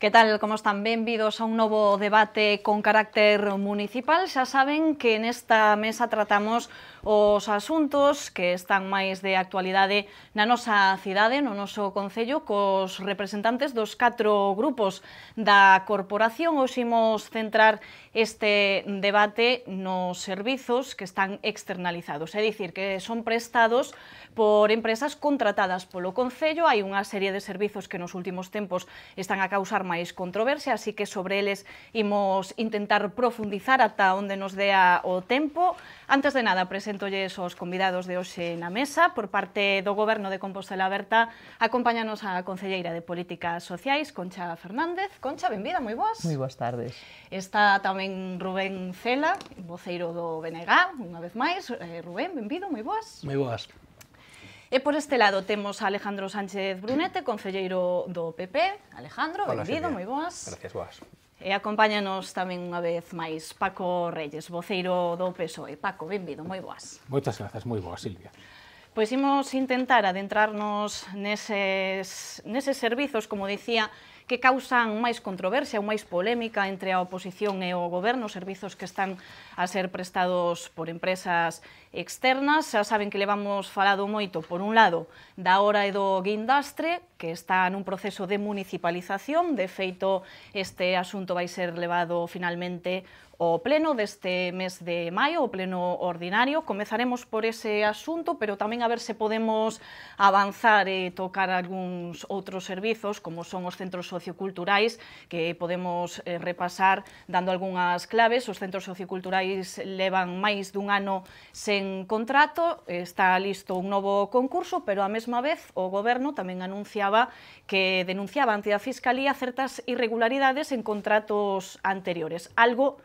¿Qué tal? Como están? Bienvenidos a un nuevo debate con carácter municipal. Ya saben que en esta mesa tratamos os asuntos que están máis de actualidade na nosa cidade, no noso Concello, cos representantes dos catro grupos da corporación. Os imos centrar este debate nos servizos que están externalizados, é dicir, que son prestados por empresas contratadas polo Concello. Hai unha serie de servizos que nos últimos tempos están a causar máis controversia, así que sobre eles imos intentar profundizar ata onde nos dea o tempo. Antes de nada, presentamos preséntolles os convidados de hoxe na mesa. Por parte do Goberno de Compostela Berta, acompáñanos a Concelleira de Políticas Sociais, Concha Fernández. Concha, benvida, moi boas. Moi boas tardes. Está tamén Rubén Cela, voceiro do BNG, unha vez máis. Eh, Rubén, benvido, moi boas. Moi boas. E por este lado temos a Alejandro Sánchez Brunete, concelleiro do PP. Alejandro, benvido, moi boas. Gracias, boas. E acompáñanos tamén unha vez máis Paco Reyes, voceiro do PSOE. Paco, benvido, moi boas. Moitas grazas, moi boas, Silvia. Pois imos intentar adentrarnos neses, neses servizos, como dicía, que causan máis controversia ou máis polémica entre a oposición e o goberno, servizos que están a ser prestados por empresas externas, xa saben que levamos falado moito, por un lado, da hora e do guindastre, que está nun proceso de municipalización, de feito este asunto vai ser levado finalmente o pleno deste mes de maio, o pleno ordinario. Comezaremos por ese asunto, pero tamén a ver se podemos avanzar e tocar algúns outros servizos, como son os centros socioculturais, que podemos eh, repasar dando algunhas claves. Os centros socioculturais levan máis dun ano sen en contrato, está listo un novo concurso, pero a mesma vez o goberno tamén anunciaba que denunciaba ante a Fiscalía certas irregularidades en contratos anteriores, algo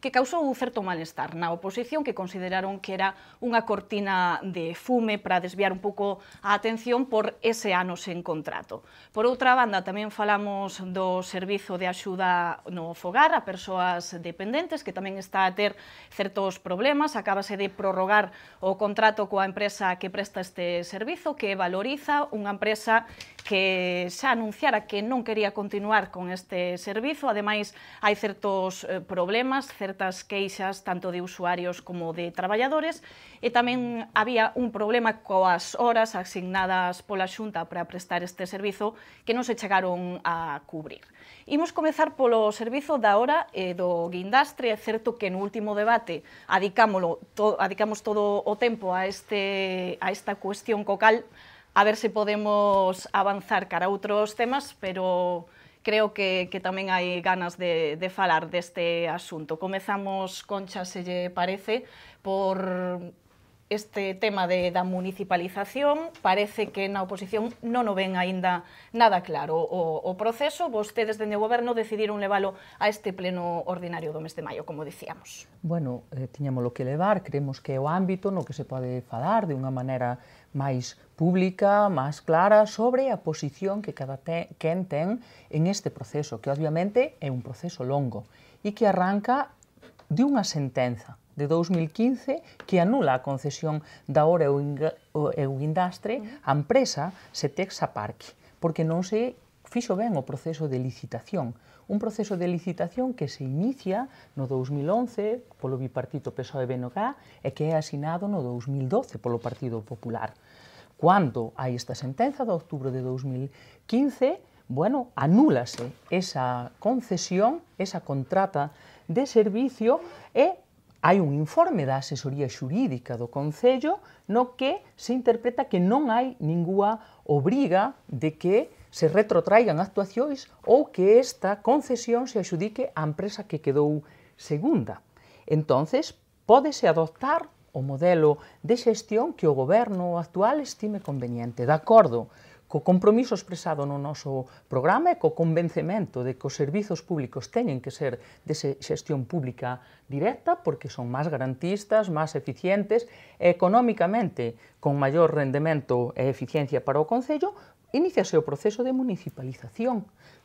que causou un certo malestar na oposición que consideraron que era unha cortina de fume para desviar un pouco a atención por ese ano sen contrato. Por outra banda, tamén falamos do servizo de axuda no fogar a persoas dependentes que tamén está a ter certos problemas, acábase de prorrogar o contrato coa empresa que presta este servizo que valoriza unha empresa que xa anunciara que non quería continuar con este servizo. Ademais, hai certos eh, problemas, certas queixas tanto de usuarios como de traballadores e tamén había un problema coas horas asignadas pola Xunta para prestar este servizo que non se chegaron a cubrir. Imos comezar polo servizo da hora e eh, do guindastre. É certo que no último debate adicámolo, to, adicamos todo o tempo a, este, a esta cuestión cocal a ver se podemos avanzar cara a outros temas, pero creo que, que tamén hai ganas de, de falar deste asunto. Comezamos, Concha, se lle parece, por este tema de, da municipalización. Parece que na oposición non o ven aínda nada claro o, o proceso. Vostedes dende o goberno decidiron leválo a este pleno ordinario do mes de maio, como dicíamos. Bueno, eh, lo que levar, creemos que é o ámbito no que se pode falar de unha maneira máis pública, máis clara, sobre a posición que cada te, quen ten en este proceso, que obviamente é un proceso longo e que arranca de unha sentenza de 2015 que anula a concesión da hora e o a empresa Setexa Parque, porque non se fixo ben o proceso de licitación. Un proceso de licitación que se inicia no 2011 polo bipartito PSOE-BNG e que é asinado no 2012 polo Partido Popular. Cando hai esta sentenza de outubro de 2015, bueno, anúlase esa concesión, esa contrata de servicio e hai un informe da asesoría xurídica do Concello no que se interpreta que non hai ninguna obriga de que se retrotraigan actuacións ou que esta concesión se axudique á empresa que quedou segunda. Entonces, pódese adoptar o modelo de xestión que o goberno actual estime conveniente, de acordo co compromiso expresado no noso programa e co convencemento de que os servizos públicos teñen que ser de xestión pública directa porque son máis garantistas, máis eficientes e económicamente con maior rendemento e eficiencia para o Concello, iníciase o proceso de municipalización,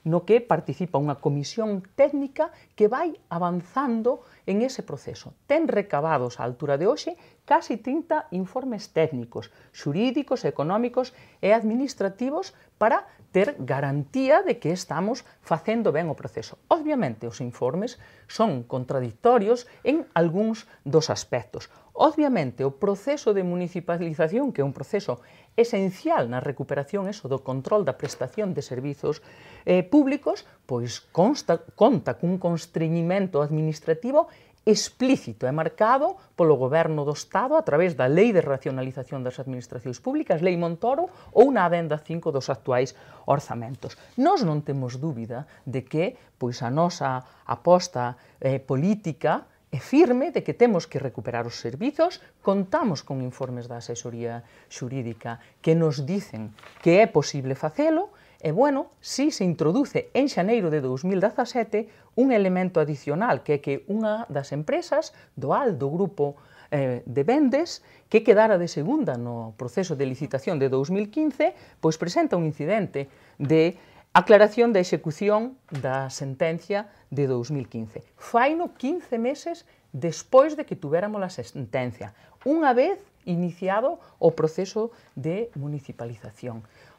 no que participa unha comisión técnica que vai avanzando en ese proceso. Ten recabados á altura de hoxe casi 30 informes técnicos, xurídicos, económicos e administrativos para ter garantía de que estamos facendo ben o proceso. Obviamente, os informes son contradictorios en algúns dos aspectos. Obviamente, o proceso de municipalización, que é un proceso esencial na recuperación eso do control da prestación de servizos eh, públicos, pois consta, conta cun constreñimento administrativo explícito e marcado polo Goberno do Estado a través da Lei de Racionalización das Administracións Públicas, Lei Montoro, ou na Adenda 5 dos actuais orzamentos. Nós non temos dúbida de que pois a nosa aposta eh, política é firme de que temos que recuperar os servizos, contamos con informes da asesoría xurídica que nos dicen que é posible facelo, E bueno, si se introduce en xaneiro de 2017 un elemento adicional que é que unha das empresas doal do grupo eh, de vendes que quedara de segunda no proceso de licitación de 2015, pois presenta un incidente de aclaración da execución da sentencia de 2015. Faino 15 meses despois de que tuveramos a sentencia unha vez iniciado o proceso de municipalización.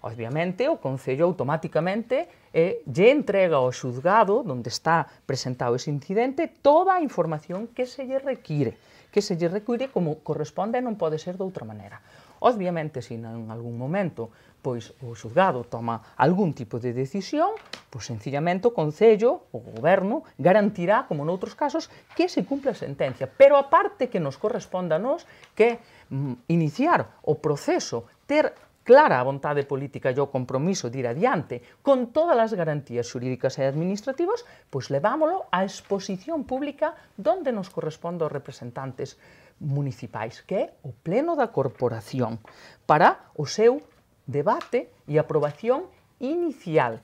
Obviamente, o Concello automáticamente eh, lle entrega ao xuzgado onde está presentado ese incidente toda a información que se lle require, que se lle require como corresponde e non pode ser de outra maneira. Obviamente, se en algún momento pois o xuzgado toma algún tipo de decisión, pois sencillamente o Concello, o Goberno, garantirá, como noutros casos, que se cumpla a sentencia. Pero a parte que nos corresponda a nos, que mm, iniciar o proceso, ter clara a vontade política e o compromiso de ir adiante con todas as garantías xurídicas e administrativas, pois levámolo á exposición pública donde nos corresponde aos representantes municipais, que é o Pleno da Corporación, para o seu debate e aprobación inicial,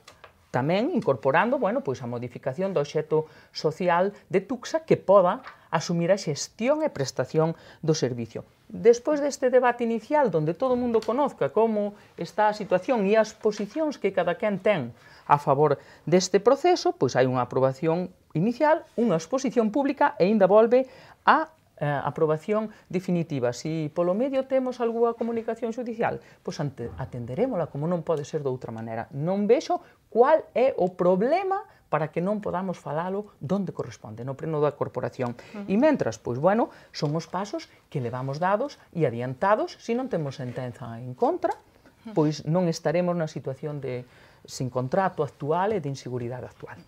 tamén incorporando bueno, pois a modificación do xeto social de Tuxa que poda asumir a xestión e prestación do servicio. Despois deste debate inicial, onde todo mundo conozca como está a situación e as posicións que cada quen ten a favor deste proceso, pois hai unha aprobación inicial, unha exposición pública e ainda volve a eh, aprobación definitiva. Si polo medio temos algunha comunicación judicial, pois ante, atenderémola como non pode ser de outra maneira. Non vexo cual é o problema para que non podamos falalo donde corresponde, no pleno da corporación. Uh -huh. E mentras, pois bueno, son os pasos que levamos dados e adiantados, se non temos sentenza en contra, pois non estaremos na situación de sin contrato actual e de inseguridade actual.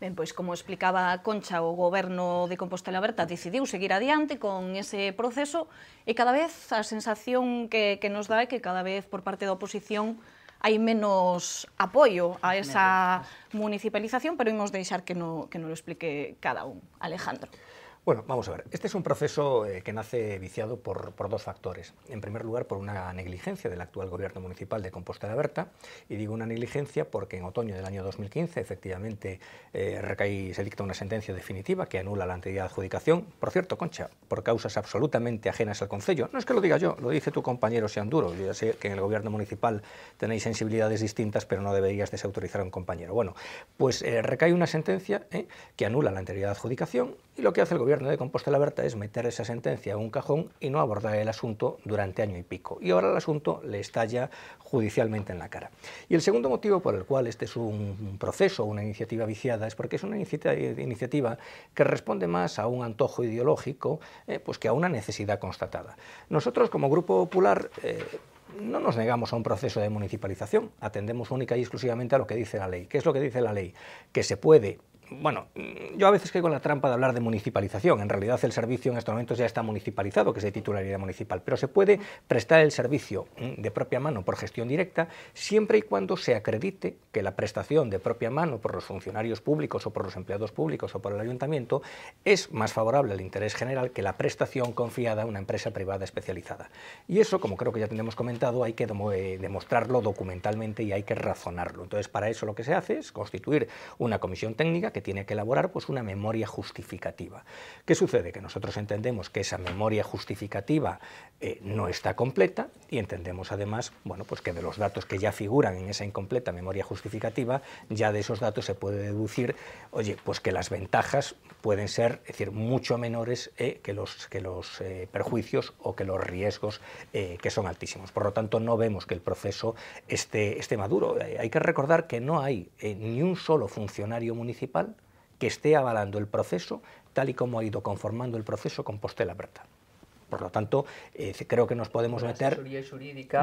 Ben, pois, como explicaba Concha, o goberno de Compostela Berta decidiu seguir adiante con ese proceso e cada vez a sensación que, que nos dá é que cada vez por parte da oposición hai menos apoio a esa municipalización, pero imos deixar que no, que no lo explique cada un. Alejandro. Bueno, vamos a ver. Este es un proceso eh, que nace viciado por, dos factores. En primer lugar, por una negligencia del actual gobierno municipal de Compostela Berta. Y digo una negligencia porque en otoño del año 2015, efectivamente, eh, se dicta una sentencia definitiva que anula la anterioridad de adjudicación. Por cierto, Concha, por causas absolutamente ajenas al Concello. No es que lo diga yo, lo dice tu compañero Sean duros Yo sé que en el gobierno municipal tenéis sensibilidades distintas, pero no deberías desautorizar a un compañero. Bueno, pues eh, recae una sentencia que anula la anterior adjudicación y lo que hace el gobierno de Compostela Berta es meter esa sentencia en un cajón y no abordar el asunto durante año y pico. Y ahora el asunto le estalla judicialmente en la cara. Y el segundo motivo por el cual este es un proceso, una iniciativa viciada, es porque es una iniciativa que responde más a un antojo ideológico eh, pues que a una necesidad constatada. Nosotros como Grupo Popular... Eh, no nos negamos a un proceso de municipalización, atendemos única y exclusivamente a lo que dice la ley. ¿Qué es lo que dice la ley? Que se puede bueno, yo a veces caigo en la trampa de hablar de municipalización. En realidad el servicio en estos momentos ya está municipalizado, que es de titularidad municipal, pero se puede prestar el servicio mm, de propia mano por gestión directa siempre y cuando se acredite que la prestación de propia mano por los funcionarios públicos o por los empleados públicos o por el ayuntamiento es más favorable al interés general que la prestación confiada a una empresa privada especializada. Y eso, como creo que ya tenemos comentado, hay que eh, demostrarlo documentalmente y hay que razonarlo. Entonces, para eso lo que se hace es constituir una comisión técnica tiene que elaborar pues una memoria justificativa. ¿Qué sucede? Que nosotros entendemos que esa memoria justificativa eh, no está completa y entendemos además bueno, pues que de los datos que ya figuran en esa incompleta memoria justificativa, ya de esos datos se puede deducir, oye, pues que las ventajas pueden ser decir, mucho menores eh, que los, que los eh, perjuicios o que los riesgos que son altísimos. Por lo tanto, no vemos que el proceso esté, esté maduro. Hay que recordar que no hay ni un solo funcionario municipal que esté avalando el proceso tal y como ha ido conformando el proceso con postela Berta. Por lo tanto, eh, creo que nos podemos meter...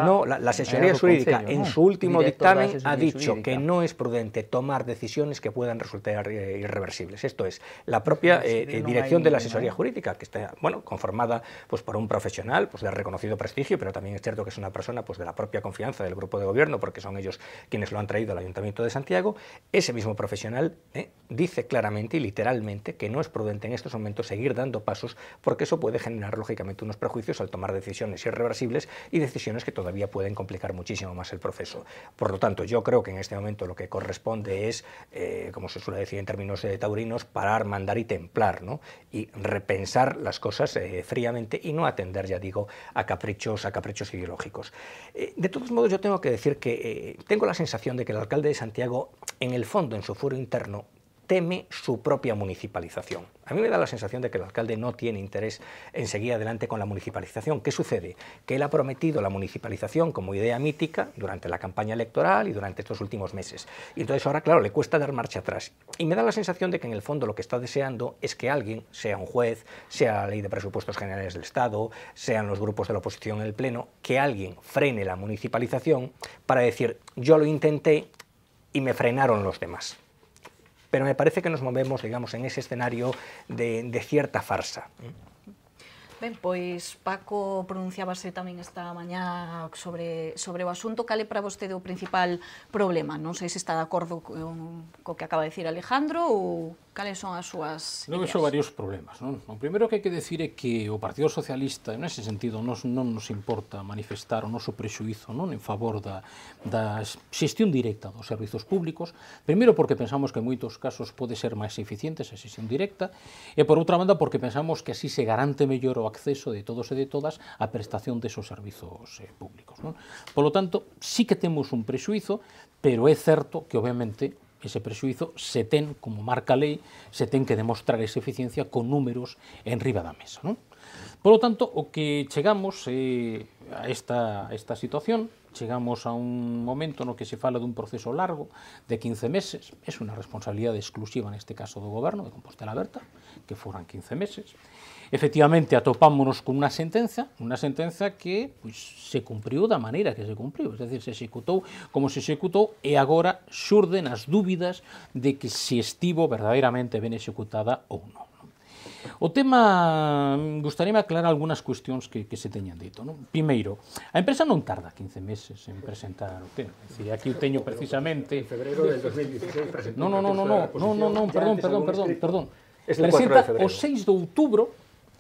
no, la, asesoría jurídica en su último dictamen ha dicho que no es prudente tomar decisiones que puedan resultar eh, irreversibles. Esto es, la propia eh, dirección de la asesoría jurídica, que está bueno, conformada pues, por un profesional pues, de reconocido prestigio, pero también es cierto que es una persona pues, de la propia confianza del grupo de gobierno, porque son ellos quienes lo han traído al Ayuntamiento de Santiago, ese mismo profesional dice claramente y literalmente que no es prudente en estos momentos seguir dando pasos porque eso puede generar, lógicamente, unos prejuicios al tomar decisiones irreversibles y decisiones que todavía pueden complicar muchísimo más el proceso. Por lo tanto, yo creo que en este momento lo que corresponde es, eh, como se suele decir en términos de eh, taurinos, parar, mandar y templar, ¿no? Y repensar las cosas eh, fríamente y no atender, ya digo, a caprichos, a caprichos ideológicos. de todos modos, yo tengo que decir que tengo la sensación de que el alcalde de Santiago, en el fondo, en su foro interno, teme su propia municipalización. A mí me da la sensación de que el alcalde no tiene interés en seguir adelante con la municipalización. ¿Qué sucede? Que él ha prometido la municipalización como idea mítica durante la campaña electoral y durante estos últimos meses. Y entonces ahora, claro, le cuesta dar marcha atrás. Y me da la sensación de que en el fondo lo que está deseando es que alguien, sea un juez, sea la ley de presupuestos generales del Estado, sean los grupos de la oposición en el Pleno, que alguien frene la municipalización para decir, yo lo intenté y me frenaron los demás. pero me parece que nos movemos, digamos, en ese escenario de, de cierta farsa. Ben, pois Paco pronunciábase tamén esta mañá sobre, sobre o asunto. Cale para vostede o principal problema? Non sei se está de acordo co, co que acaba de decir Alejandro ou Cales son as súas Non vexo varios problemas. Non? O primeiro que hai que decir é que o Partido Socialista, en ese sentido, nos, non nos importa manifestar o noso prexuízo non en favor da, da xestión directa dos servizos públicos, primeiro porque pensamos que en moitos casos pode ser máis eficiente esa xestión directa, e por outra banda porque pensamos que así se garante mellor o acceso de todos e de todas á prestación desos servizos eh, públicos. Non? Por lo tanto, sí que temos un prexuízo, pero é certo que obviamente ese prexuizo se ten, como marca a lei, se ten que demostrar esa eficiencia con números en riba da mesa. Non? Por lo tanto, o que chegamos eh, a, esta, a esta situación chegamos a un momento no que se fala dun proceso largo de 15 meses, é unha responsabilidade exclusiva neste caso do goberno de Compostela Aberta, que foran 15 meses. Efectivamente, atopámonos con unha sentenza, unha sentenza que pois, se cumpriu da maneira que se cumpriu, é dicir, se executou como se executou e agora xurden as dúbidas de que se estivo verdadeiramente ben executada ou non. O tema, mm, gustaríame aclarar algunhas cuestións que, que se teñan dito. Non? Primeiro, a empresa non tarda 15 meses en presentar o tema. Decir, aquí o teño precisamente... En febreiro del 2016 Non, non, non, non, non, non, non, non, perdón, perdón, perdón, perdón. Presenta o 6 de outubro,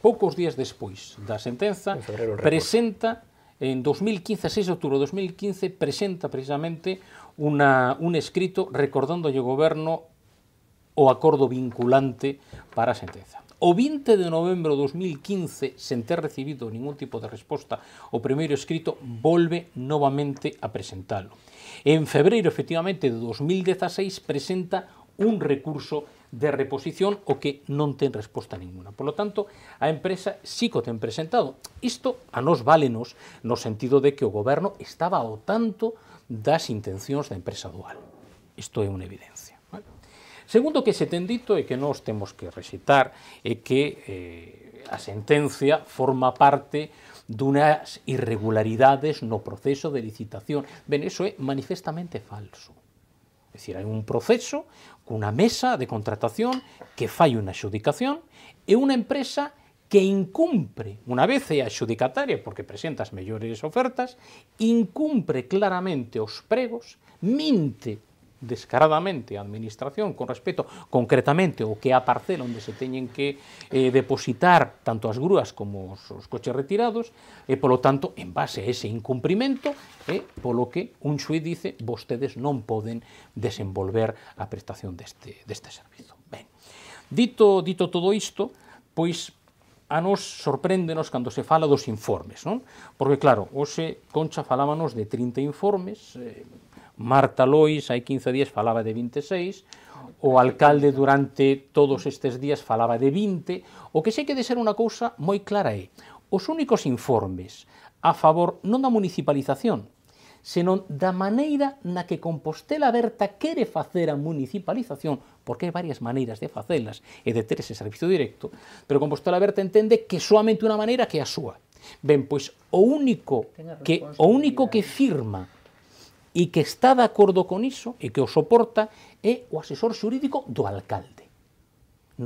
poucos días despois da sentenza, presenta en 2015, 6 de outubro de 2015, presenta precisamente una, un escrito recordando ao goberno o acordo vinculante para a sentenza o 20 de novembro de 2015 sen ter recibido ningún tipo de resposta o primeiro escrito volve novamente a presentalo. En febreiro, efectivamente, de 2016 presenta un recurso de reposición o que non ten resposta ninguna. Por lo tanto, a empresa sí que ten presentado. Isto a nos valenos no sentido de que o goberno estaba ao tanto das intencións da empresa dual. Isto é unha evidencia. Segundo que se ten dito e que nós temos que recitar é que eh, a sentencia forma parte dunhas irregularidades no proceso de licitación. Ben, eso é manifestamente falso. É dicir, hai un proceso cunha mesa de contratación que fai unha xudicación e unha empresa que incumpre, unha vez é adjudicataria porque presenta as mellores ofertas, incumpre claramente os pregos, minte descaradamente a administración con respecto concretamente o que é a parcela onde se teñen que eh, depositar tanto as grúas como os, os coches retirados e polo tanto en base a ese incumprimento é eh, polo que un xuiz dice vostedes non poden desenvolver a prestación deste, deste servizo. Ben, dito, dito todo isto, pois a nos sorpréndenos cando se fala dos informes, non? Porque claro, hoxe Concha falábanos de 30 informes, eh, Marta Lois hai 15 días falaba de 26, o alcalde durante todos estes días falaba de 20, o que sei que de ser unha cousa moi clara é, os únicos informes a favor non da municipalización, senón da maneira na que Compostela Berta quere facer a municipalización, porque hai varias maneiras de facelas e de ter ese servicio directo, pero Compostela Berta entende que soamente unha maneira que é a súa. Ben, pois o único que o único que firma e que está de acordo con iso e que o soporta é o asesor xurídico do alcalde,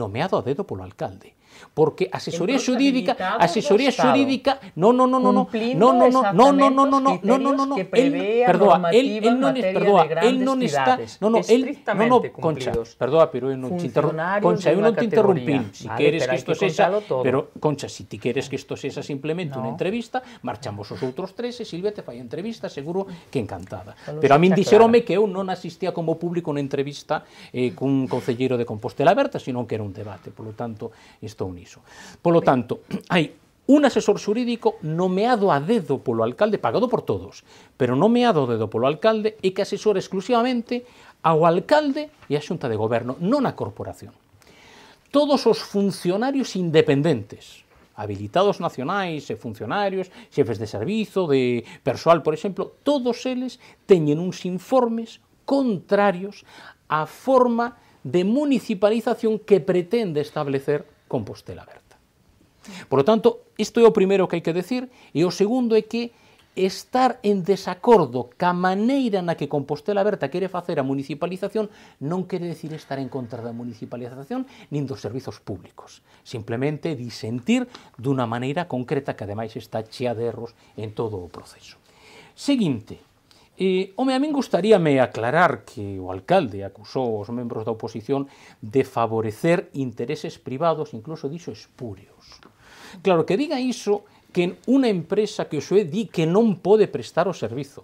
nomeado a dedo polo alcalde. Porque asesoría entón, xurídica, asesoría xurídica, non, non, non, non, non, non, non, non, non, non, non, non, non, non, el, perdoa, el, el non, perdoa, el non está, non, non, el, non, non, Concha, perdoa, pero eu non te Concha, eu non te interrumpín, si queres que isto sexa, pero, Concha, si ti queres que isto sexa simplemente unha entrevista, marchamos os outros tres e Silvia te fai entrevista, seguro que encantada. Pero a min dixerome que eu non asistía como público unha entrevista eh, cun concelleiro de Compostela Aberta, senón que era un debate, polo tanto, isto estou niso. Polo tanto, hai un asesor xurídico nomeado a dedo polo alcalde, pagado por todos, pero nomeado a dedo polo alcalde e que asesora exclusivamente ao alcalde e á xunta de goberno, non á corporación. Todos os funcionarios independentes, habilitados nacionais e funcionarios, xefes de servizo, de persoal, por exemplo, todos eles teñen uns informes contrarios á forma de municipalización que pretende establecer Compostela Aberta. Por lo tanto, isto é o primeiro que hai que decir, e o segundo é que estar en desacordo ca maneira na que Compostela Aberta quere facer a municipalización non quere decir estar en contra da municipalización nin dos servizos públicos. Simplemente disentir dunha maneira concreta que ademais está chea de erros en todo o proceso. Seguinte, E, home, a min gustaríame aclarar que o alcalde acusou os membros da oposición de favorecer intereses privados, incluso dixo espúreos. Claro, que diga iso que en unha empresa que o SOE di que non pode prestar o servizo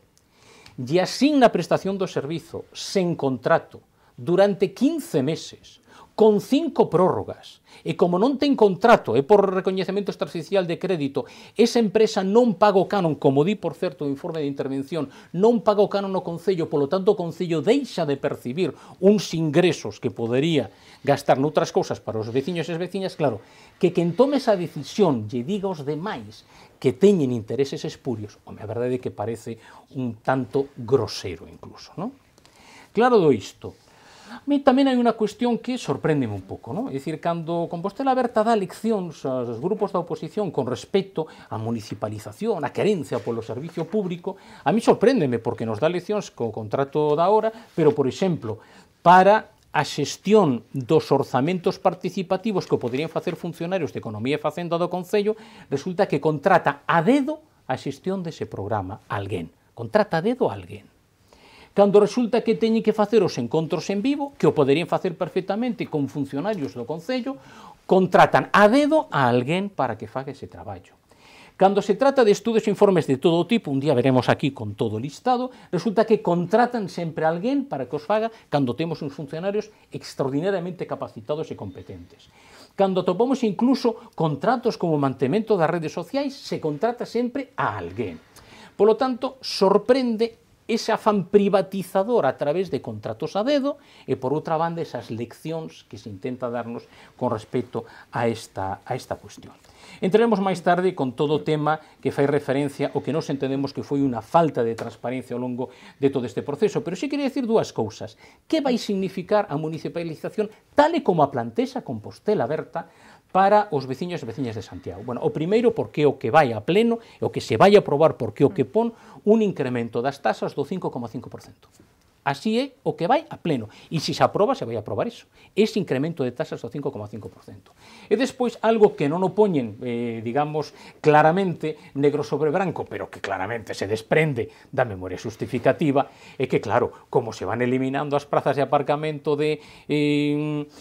e asigna a prestación do servizo sen contrato durante 15 meses con cinco prórrogas. E como non ten contrato e por recoñecemento extraoficial de crédito, esa empresa non paga o canon, como di, por certo, o informe de intervención, non paga o canon no Concello, polo tanto o Concello deixa de percibir uns ingresos que podería gastar noutras cousas para os veciños e as veciñas, claro, que quen tome esa decisión lle diga aos demais que teñen intereses espurios, home, a verdade é que parece un tanto grosero incluso, non? Claro do isto, mí tamén hai unha cuestión que sorprende un pouco, non? É dicir, cando Compostela Aberta dá leccións aos grupos da oposición con respecto á municipalización, á querencia polo servicio público, a mí sorpréndeme porque nos dá leccións co contrato da hora, pero, por exemplo, para a xestión dos orzamentos participativos que poderían facer funcionarios de Economía e Facenda do Concello, resulta que contrata a dedo a xestión dese programa, alguén. Contrata a dedo a alguén cando resulta que teñen que facer os encontros en vivo, que o poderían facer perfectamente con funcionarios do Concello, contratan a dedo a alguén para que faga ese traballo. Cando se trata de estudos e informes de todo tipo, un día veremos aquí con todo listado, resulta que contratan sempre a alguén para que os faga cando temos uns funcionarios extraordinariamente capacitados e competentes. Cando topamos incluso contratos como mantemento das redes sociais, se contrata sempre a alguén. Por lo tanto, sorprende ese afán privatizador a través de contratos a dedo e, por outra banda, esas leccións que se intenta darnos con respecto a esta, a esta cuestión. Entraremos máis tarde con todo o tema que fai referencia o que nos entendemos que foi unha falta de transparencia ao longo de todo este proceso, pero sí quería decir dúas cousas. Que vai significar a municipalización tal e como a plantexa Compostela Berta para os veciños e veciñas de Santiago. Bueno, o primeiro porque o que vai a pleno e o que se vai a aprobar porque o que mm. pon un incremento das tasas do 5,5%. Así é o que vai a pleno. E se se aproba, se vai a aprobar iso. Ese incremento de tasas do 5,5%. E despois, algo que non o poñen, eh, digamos, claramente negro sobre branco, pero que claramente se desprende da memoria justificativa, é que, claro, como se van eliminando as prazas de aparcamento de... Eh,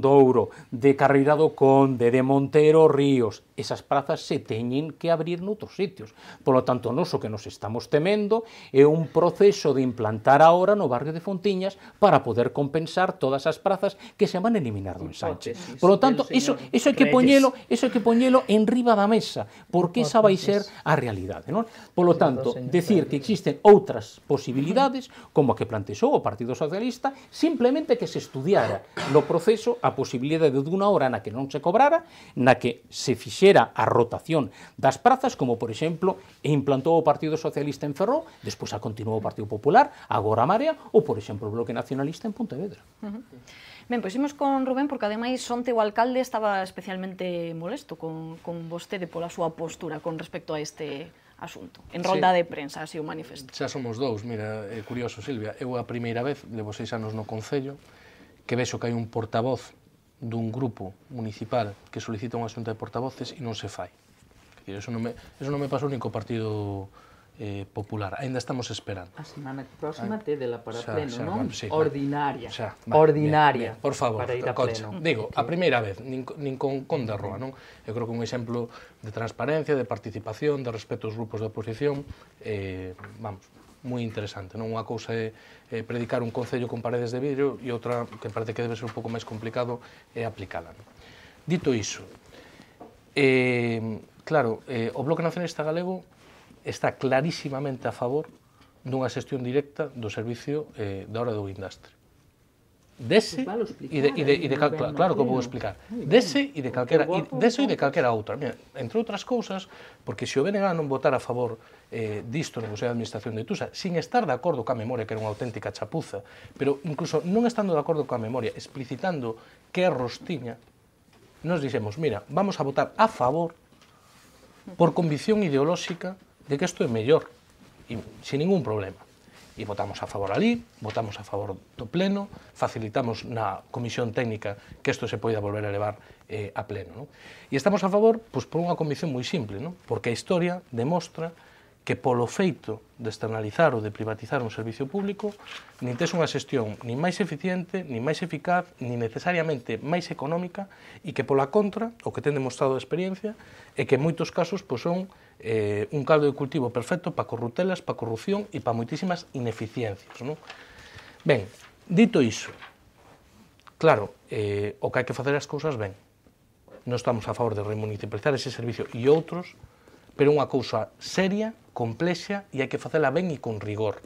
Douro, de Carreira do Conde, de Montero Ríos, esas prazas se teñen que abrir noutros sitios. Polo tanto, non o que nos estamos temendo é un proceso de implantar ahora no barrio de Fontiñas para poder compensar todas as prazas que se van a eliminar do ensanche. Polo tanto, iso, iso hai que poñelo, iso hai que poñelo en riba da mesa, porque esa vai ser a realidade, non? Polo tanto, decir que existen outras posibilidades, como a que plantexou o Partido Socialista, simplemente que se estudiara no proceso Congreso a posibilidade dunha hora na que non se cobrara, na que se fixera a rotación das prazas, como por exemplo implantou o Partido Socialista en Ferrol, despois a continuou o Partido Popular, agora a Marea, ou por exemplo o Bloque Nacionalista en Pontevedra. Uh -huh. Ben, pois imos con Rubén, porque ademais onte o alcalde estaba especialmente molesto con, con vostede pola súa postura con respecto a este asunto. En rolda sí. de prensa, así o manifesto. Xa somos dous, mira, é curioso, Silvia, eu a primeira vez, levo seis anos no Concello, que vexo que hai un portavoz dun grupo municipal que solicita unha xunta de portavoces e non se fai. Quer eso non me, eso non me pasou nin co Partido eh, Popular. Ainda estamos esperando. A semana próxima ah, tede la para xa, pleno, xa, non? Sí, Ordinaria. Xa, va, Ordinaria. Bien, bien, por favor, para ir a Pleno. Digo, que... a primeira vez, nin, nin con Conda Roa, non? Eu creo que un exemplo de transparencia, de participación, de respeto aos grupos de oposición, eh, vamos, moi interesante. Non unha cousa é, é predicar un concello con paredes de vidrio e outra que parece que debe ser un pouco máis complicado é aplicala. Non? Dito iso, eh, claro, eh, o Bloque Nacionalista Galego está clarísimamente a favor dunha xestión directa do servicio eh, da hora do industria dese e de, e de, e de, ¿eh? cal, claro como vou explicar, dese e de calquera, e dese e de calquera outra. Mira, entre outras cousas, porque se o BNG non votar a favor eh, disto no Consello de Administración de Tusa, sin estar de acordo ca memoria, que era unha auténtica chapuza, pero incluso non estando de acordo ca memoria, explicitando que erros tiña nos dixemos, mira, vamos a votar a favor por convicción ideolóxica de que isto é mellor, e sin ningún problema e votamos a favor ali, votamos a favor do pleno, facilitamos na comisión técnica que isto se poida volver a elevar eh, a pleno. Non? E estamos a favor pois, por unha convicción moi simple, non? porque a historia demostra que polo feito de externalizar ou de privatizar un servicio público, nin tes unha xestión nin máis eficiente, nin máis eficaz, nin necesariamente máis económica, e que pola contra, o que ten demostrado a experiencia, é que en moitos casos pois, son eh, un caldo de cultivo perfecto para corrutelas, para corrupción e para moitísimas ineficiencias. Non? Ben, dito iso, claro, eh, o que hai que facer as cousas ben. Non estamos a favor de remunicipalizar ese servicio e outros, pero unha cousa seria, complexa e hai que facela ben e con rigor.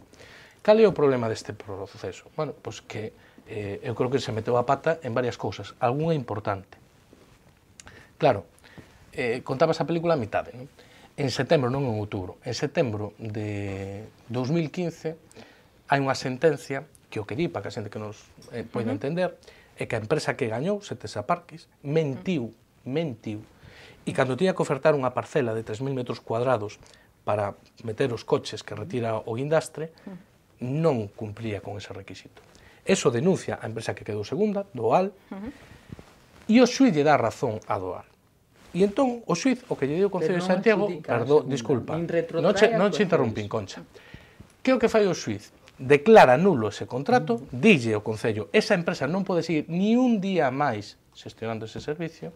Cal é o problema deste proceso? Bueno, pois que eh, eu creo que se meteu a pata en varias cousas, algunha importante. Claro, eh, contabas a película a mitade, non? en setembro, non en outubro, en setembro de 2015 hai unha sentencia que o que di para que a xente que nos eh, poida uh -huh. entender é que a empresa que gañou Setesa Parques mentiu, mentiu e cando tiña que ofertar unha parcela de 3.000 metros cuadrados para meter os coches que retira o guindastre, non cumplía con ese requisito. Eso denuncia a empresa que quedou segunda, Doal, uh -huh. e o xuiz lle dá razón a Doal. E entón o suiz, o que lle dio o Concello de Santiago, perdón, disculpa, non che, non che interrumpín, Concha. Que o que fai o suiz? Declara nulo ese contrato, mm. dille o Concello, esa empresa non pode seguir ni un día máis xestionando ese servicio,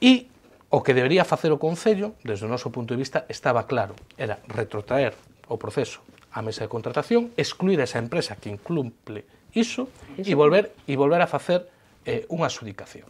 e o que debería facer o Concello, desde o noso punto de vista, estaba claro, era retrotraer o proceso á mesa de contratación, excluir esa empresa que incumple iso, iso e volver e volver a facer eh, unha adjudicación.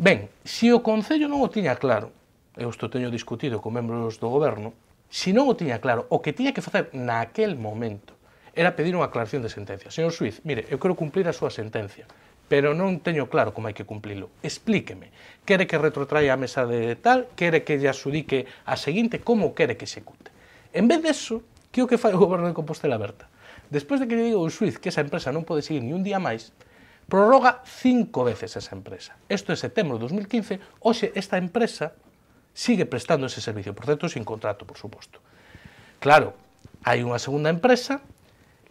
Ben, se o Concello non o tiña claro, eu isto teño discutido con membros do goberno, se non o tiña claro, o que tiña que facer naquel momento era pedir unha aclaración de sentencia. Señor Suiz, mire, eu quero cumplir a súa sentencia, pero non teño claro como hai que cumplilo. Explíqueme. Quere que retrotraia a mesa de tal? Quere que lle asudique a seguinte? Como quere que execute? En vez de eso, que o que fai o goberno de Compostela Berta? Despois de que lle diga o Suiz que esa empresa non pode seguir ni un día máis, prorroga cinco veces esa empresa. Isto é setembro de 2015, hoxe esta empresa sigue prestando ese servicio, por certo, sin contrato, por suposto. Claro, hai unha segunda empresa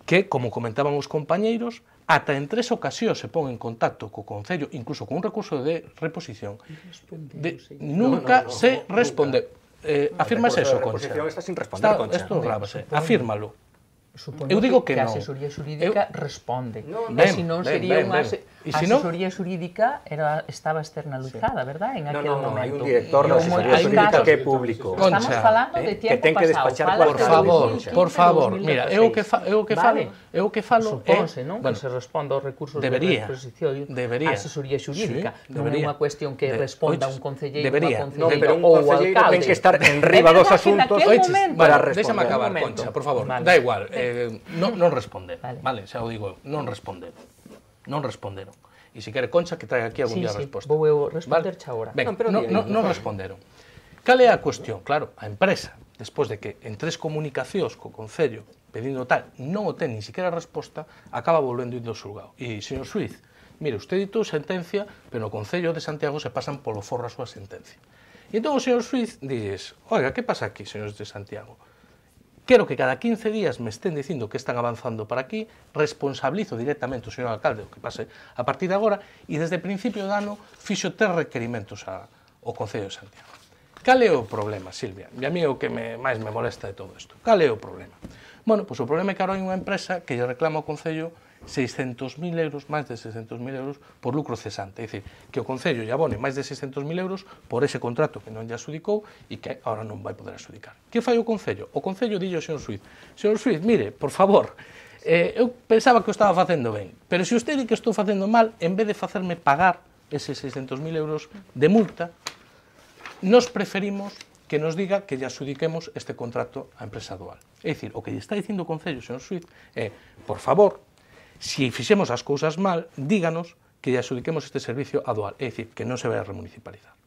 que, como comentaban os compañeiros, ata en tres ocasións se pon en contacto co Concello, incluso con un recurso de reposición. De, nunca no, no, no, se responde. Eh, ah, afirmas eso, Concha. Está sin responder, está, Concha. Esto Afírmalo. eu digo que, no. que a asesoría jurídica responde. No, ben, e se non sería ben, unha ben. asesoría no... era estaba externalizada, verdad? En no, aquel no, no, momento. hai un director da asesoría xurídica que é público. Estamos falando eh? de tiempo que ten que despachar pasado. Este por favor, por favor, mira, eu que fa, eu que vale. falo, eu que falo eh, non? que se responda aos recursos debería, de reposición debería. asesoría jurídica. Sí, non é unha cuestión que responda un concelleiro, debería. a concelleira no, ou Ten que estar enriba dos asuntos para responder. Déxame acabar, Concha, por favor. Da igual. Eh, non, non responder. Vale. vale, xa o digo, non responder. Non responderon. E se quere Concha que trae aquí algún sí, día sí. resposta. Vou eu responder xa agora. Ben, ah, non, pero non, non, non responderon. Cal é a cuestión? Claro, a empresa, despois de que en tres comunicacións co Concello pedindo tal, non o ten ni siquiera resposta, acaba volvendo indo ao xulgado. E, señor Suiz, mire, usted ditou sentencia, pero no Concello de Santiago se pasan polo forro a súa sentencia. E entón o señor Suiz dilles, oiga, que pasa aquí, señores de Santiago? Quero que cada 15 días me estén dicindo que están avanzando para aquí, responsabilizo directamente o señor alcalde o que pase a partir de agora, e desde principio do ano fixo tres requerimentos a, ao Concello de Santiago. Cal é o problema, Silvia? E a mí é o que me, máis me molesta de todo isto. Cal é o problema? Bueno, pois o problema é que agora hai unha empresa que lle reclama ao Concello 600.000 euros, máis de 600.000 euros, por lucro cesante. É dicir, que o Concello lle abone máis de 600.000 euros por ese contrato que non lle asudicou e que agora non vai poder asudicar. Que fai o Concello? O Concello dillo ao señor Suiz, señor Suiz, mire, por favor, eh, eu pensaba que o estaba facendo ben, pero se usted di que estou facendo mal, en vez de facerme pagar ese 600.000 euros de multa, nos preferimos que nos diga que lle adxudiquemos este contrato á empresa dual. É dicir, o que lle está dicindo o Concello, señor Suiz, é, por favor, Se si fixemos as cousas mal, díganos que lle adjudiquemos este servicio a Dual, é dicir, que non se vai a remunicipalizar.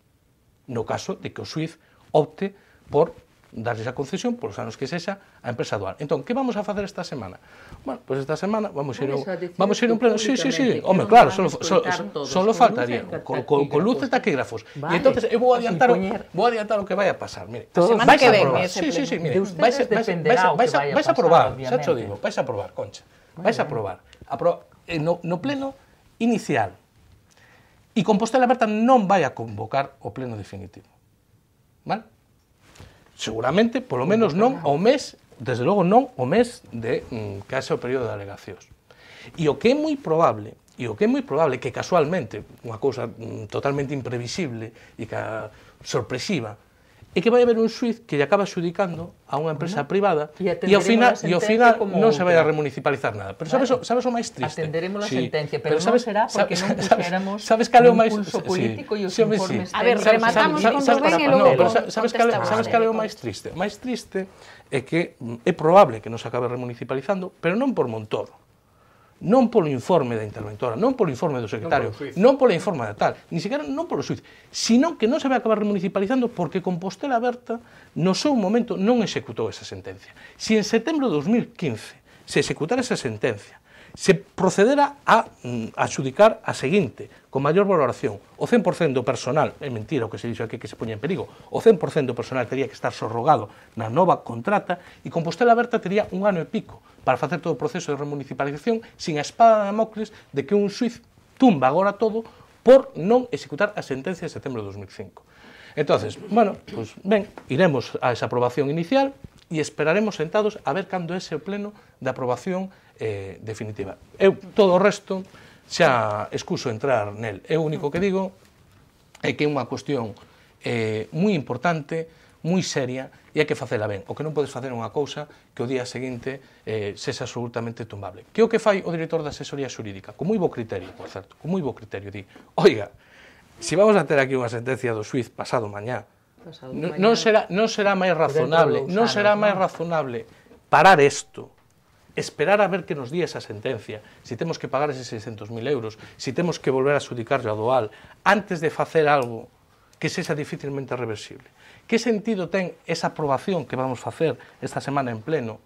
No caso de que o SUIZ opte por darlle esa concesión polos anos que sexa a empresa dual. Entón, que vamos a facer esta semana? Bueno, pois esta semana vamos a ir un, vamos a ir un pleno. Sí, sí, sí. Home, claro, solo, solo, solo faltaría con, con, con luz e taquígrafos. Vale. E entonces eu eh, vou adiantar, vou adiantar o que vai a pasar. Mire, Todos semana que ven, sí, sí, sí, mire, vais, vais, vais, vais, vais, vais a probar, xa te digo, vais a probar, Concha. Vais a probar Eh, no, no pleno inicial. E Compostela Aberta non vai a convocar o pleno definitivo. Vale? Seguramente, polo menos non ao mes, desde logo non o mes de mm, que o período de alegacións. E o que é moi probable, e o que é moi probable que casualmente, unha cousa mm, totalmente imprevisible e que sorpresiva, é que vai haber un suiz que lle acaba xudicando a unha empresa bueno, privada e, e ao final, e ao final non se vai a remunicipalizar nada. Pero sabes, vale. sabes o máis triste? Atenderemos sí. a sentencia, pero, pero sabes, non será porque sabes, non puxéramos sabes, sabes cal é o máis pulso político sí. e os sí, informes... Sí. A ver, rematamos sabes, con sabes, Rubén e logo... No, pero sabes cal, sabes cal é o máis triste? O máis triste é que mm, é probable que nos acabe remunicipalizando, pero non por Montoro non polo informe da interventora, non polo informe do secretario, non, non informe da tal, ni sequera non polo suiz, sino que non se vai acabar municipalizando porque Compostela Aberta no seu momento non executou esa sentencia. si en setembro de 2015 se executara esa sentencia se procedera a mm, adjudicar a seguinte, con maior valoración, o 100% do personal, é mentira o que se dixo aquí que se poña en perigo, o 100% do personal teria que estar sorrogado na nova contrata e Compostela Aberta tería un ano e pico para facer todo o proceso de remunicipalización sin a espada de Damocles de que un suiz tumba agora todo por non executar a sentencia de setembro de 2005. Entonces, bueno, pues ben, iremos a esa aprobación inicial e esperaremos sentados a ver cando é ese pleno de aprobación eh, definitiva. Eu todo o resto xa excuso entrar nel. o único que digo é que é unha cuestión eh, moi importante, moi seria e hai que facela ben. O que non podes facer é unha cousa que o día seguinte eh, sexa absolutamente tumbable. Que o que fai o director da asesoría xurídica? Con moi bo criterio, por certo, con moi bo criterio, di, oiga, se si vamos a ter aquí unha sentencia do suiz pasado mañá, pasado non, mañá. non será non será máis razonable, non será máis razonable parar isto esperar a ver que nos di esa sentencia, se si temos que pagar ese 600.000 euros, se si temos que volver a xudicar a Doal, antes de facer algo que sexa dificilmente reversible. Que sentido ten esa aprobación que vamos facer esta semana en pleno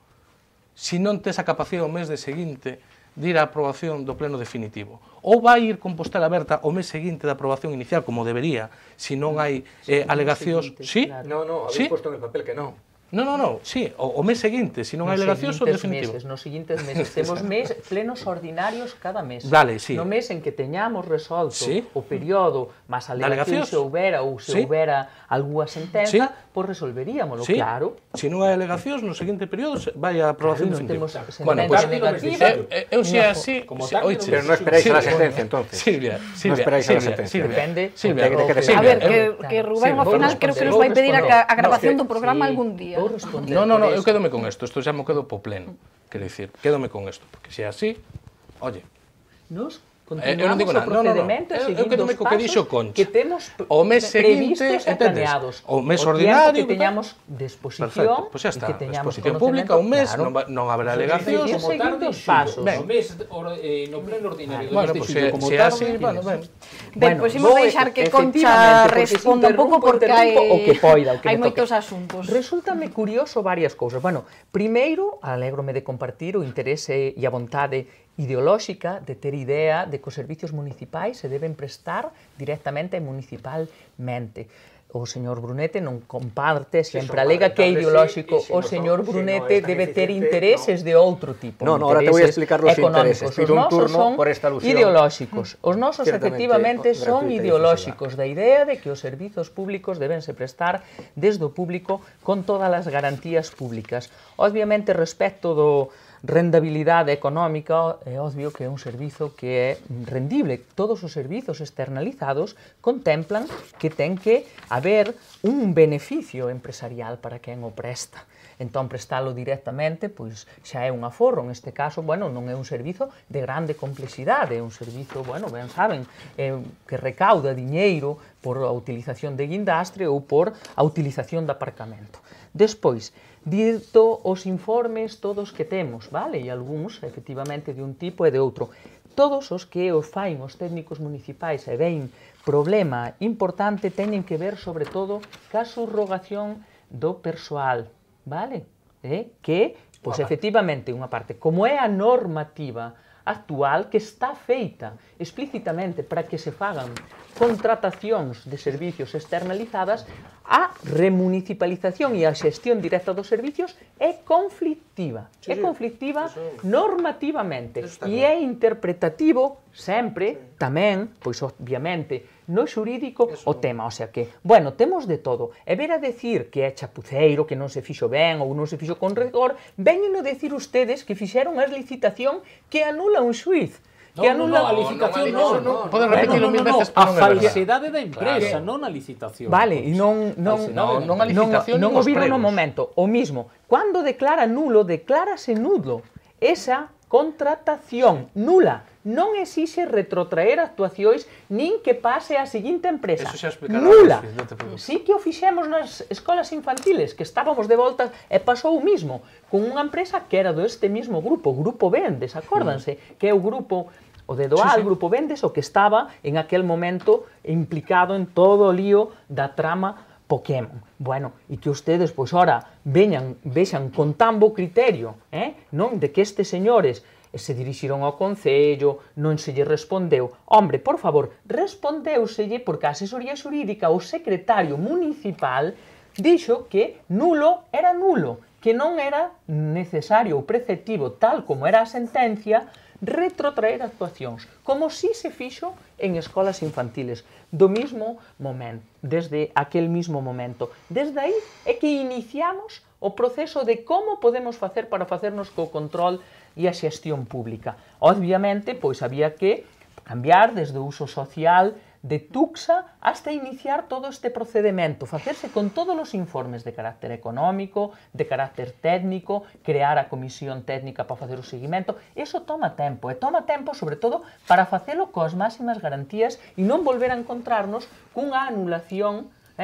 se si non tes a capacidade o mes de seguinte de ir a aprobación do pleno definitivo? Ou vai ir postela Aberta o mes seguinte da aprobación inicial, como debería, se non hai eh, alegacións... Sí? Claro. No, no, habéis ¿Sí? puesto en el papel que no. Non, non, non, sí, o, o mes seguinte, se non hai alegacións, o definitivo. Meses, nos seguintes meses, temos mes plenos ordinarios cada mes. Dale, sí. No mes en que teñamos resolto sí. o período, máis alegacións se houbera ou se sí. houbera algunha sentenza, sí. pois resolveríamolo, sí. claro. Se non hai alegacións, no seguinte período vai a aprobación claro, definitiva. Temos bueno, pues, negativa, eh, eh eu se así, como tal, pero non esperáis a la sentencia, entonces. Silvia, Silvia, no esperáis Silvia, a la sentencia. Silvia, Depende. Silvia, a ver, que, que Rubén, ao final, creo que nos vai pedir a, a grabación do programa algún día vou responder. Non, non, no, eu quedome con isto, isto xa me quedo po pleno. Quero dicir, quedome con isto, porque se é así, oye. Nos Continuamos eh, eu non digo nada. o procedimento no, no, no. Eu, eu me que que dixo Concha. Que temos o mes seguinte, entendes? O mes o ordinario, que teñamos disposición, pues está, que teñamos exposición pública, un mes, claro. non, non haberá alegacións, como tarde, pasos. Ben. O mes or, eh, no pleno ordinario, bueno, pues, se, como se así, bueno, ben. Ben, pois imos deixar que Concha responda un pouco porque hai o que poida, o que hai moitos asuntos. Resultame curioso varias cousas. Bueno, primeiro, alégrome de compartir o interese e a vontade ideolóxica de ter idea de que os servicios municipais se deben prestar directamente e municipalmente. O señor Brunete non comparte, sempre alega que é ideolóxico. o señor Brunete debe ter intereses de outro tipo. Non, non, ahora te vou explicar os intereses. Os un turno son por esta alusión. ideolóxicos. Mm. Os nosos efectivamente son ideolóxicos da idea de que os servizos públicos debense prestar desde o público con todas as garantías públicas. Obviamente, respecto do, rendabilidade económica é eh, obvio que é un servizo que é rendible. Todos os servizos externalizados contemplan que ten que haber un beneficio empresarial para quen o presta. Entón, prestalo directamente, pois xa é un aforro. En este caso, bueno, non é un servizo de grande complexidade, é un servizo, bueno, ben saben, é, eh, que recauda diñeiro por a utilización de guindastre ou por a utilización de aparcamento. Despois, dito os informes todos que temos, vale? E algúns, efectivamente, de un tipo e de outro. Todos os que os fain os técnicos municipais e ben problema importante teñen que ver, sobre todo, ca subrogación do persoal, vale? Eh? Que, pois, efectivamente, unha parte, como é a normativa actual que está feita explícitamente para que se fagan contratacións de servicios externalizadas, a remunicipalización e a xestión directa dos servicios é conflictiva. Sí, é conflictiva sí. normativamente e é interpretativo sempre, tamén, pois obviamente, no xurídico Eso. o tema, o sea que, bueno, temos de todo. E ver a decir que é chapuceiro, que non se fixo ben ou non se fixo con rigor, a decir ustedes que fixeron as licitación que anula un xuiz que anula no, no, a licitación, non, non, non, non. Poden repetirlo bueno, mil veces, pero non é A falsedade da empresa, claro. non a licitación. Vale, e non non non, a licitación, non, non o viro no momento, o mismo. Cando declara nulo, declárase nulo. Esa contratación nula. Non exixe retrotraer actuacións nin que pase á seguinte empresa. Eso xa explicará. Nula. Si non te sí que o fixemos nas escolas infantiles, que estábamos de volta e pasou o mismo, con unha empresa que era do este mismo grupo, Grupo Vendes, acórdanse, mm. que é o grupo o de Doal, sí, sí. Grupo Vendes, o que estaba en aquel momento implicado en todo o lío da trama Pokémon. Bueno, e que ustedes, pois, ora, veñan, vexan con tan bo criterio, eh? non de que estes señores se dirixiron ao Concello, non se lle respondeu. Hombre, por favor, respondeuselle porque a asesoría xurídica, o secretario municipal, dixo que nulo era nulo, que non era necesario ou preceptivo tal como era a sentencia retrotraer actuacións, como si se fixo en escolas infantiles, do mismo momento, desde aquel mismo momento. Desde aí é que iniciamos o proceso de como podemos facer para facernos co control e a xestión pública. Obviamente, pois había que cambiar desde o uso social de Tuxa hasta iniciar todo este procedimento, facerse con todos os informes de carácter económico, de carácter técnico, crear a comisión técnica para facer o seguimento, eso toma tempo, e eh, toma tempo sobre todo para facelo coas máximas garantías e non volver a encontrarnos cunha anulación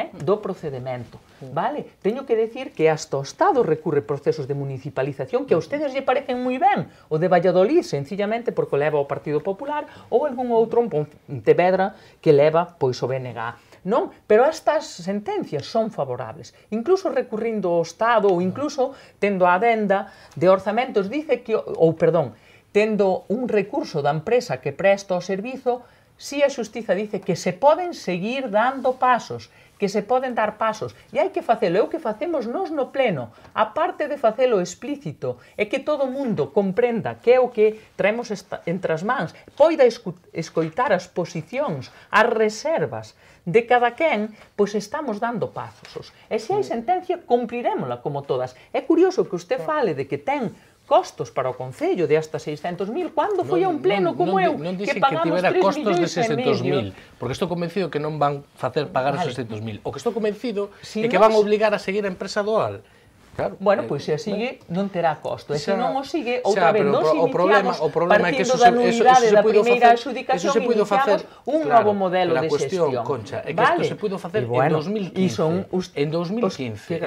eh, do procedimento vale? Teño que decir que hasta o Estado recurre procesos de municipalización que a ustedes lle parecen moi ben, o de Valladolid, sencillamente porque leva o Partido Popular, ou algún outro en Pontevedra que leva pois o BNG. Non, pero estas sentencias son favorables. Incluso recurrindo ao Estado ou incluso tendo a adenda de orzamentos dice que ou perdón, tendo un recurso da empresa que presta o servizo, si a xustiza dice que se poden seguir dando pasos que se poden dar pasos e hai que facelo, é o que facemos nós no pleno a parte de facelo explícito é que todo mundo comprenda que é o que traemos esta, entre as mans poida escoitar as posicións as reservas de cada quen, pois estamos dando pasos e se hai mm. sentencia, cumpriremosla como todas é curioso que usted fale de que ten costos para o Concello de hasta 600.000. Cando foi a un pleno como non, eu non que pagamos que 3 costos de 600.000? Porque estou convencido que non van facer pagar vale. os 600.000. O que estou convencido si é que van obligar a seguir a empresa doal. Claro. Bueno, eh, pois pues, se a sigue eh, non terá costo. E se non o sigue, outra xa, vez nos o problema, o problema é que eso, da eso, eso, eso da primeira adjudicación, eso se puido facer un claro, novo modelo de cuestión, xestión. Concha, é que vale. isto se puido facer bueno, en 2015. son en 2015. Os,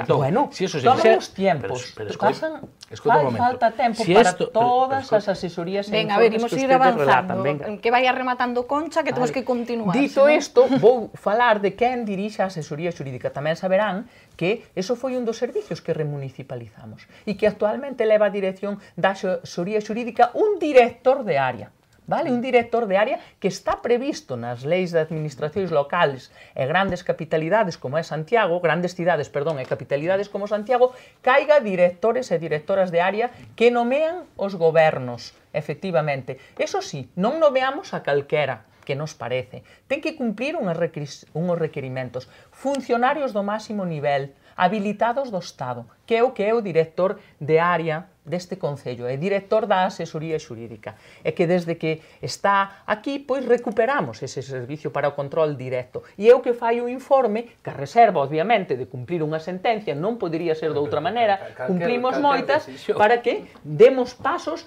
entón, bueno, si eso se os tempos pero, pero, pasan Escuta Fal, Falta tempo si para esto, todas as asesorías ben, e a ver, imos ir avanzando. Relatan, que vai rematando Concha, que temos que continuar. Dito isto, ¿no? vou falar de quen dirixe a asesoría xurídica. Tamén saberán que eso foi un dos servicios que remunicipalizamos e que actualmente leva a dirección da asesoría xurídica un director de área. Vale? Un director de área que está previsto nas leis de administracións locales e grandes capitalidades como é Santiago, grandes cidades, perdón, e capitalidades como Santiago, caiga directores e directoras de área que nomean os gobernos, efectivamente. Eso sí, non nomeamos a calquera, que nos parece. Ten que cumplir unhos requerimentos. Funcionarios do máximo nivel, habilitados do Estado, que é o que é o director de área deste Concello, é director da asesoría xurídica. É que desde que está aquí, pois recuperamos ese servicio para o control directo. E é o que fai o informe, que reserva, obviamente, de cumplir unha sentencia, non podría ser de outra maneira, cumplimos moitas para que demos pasos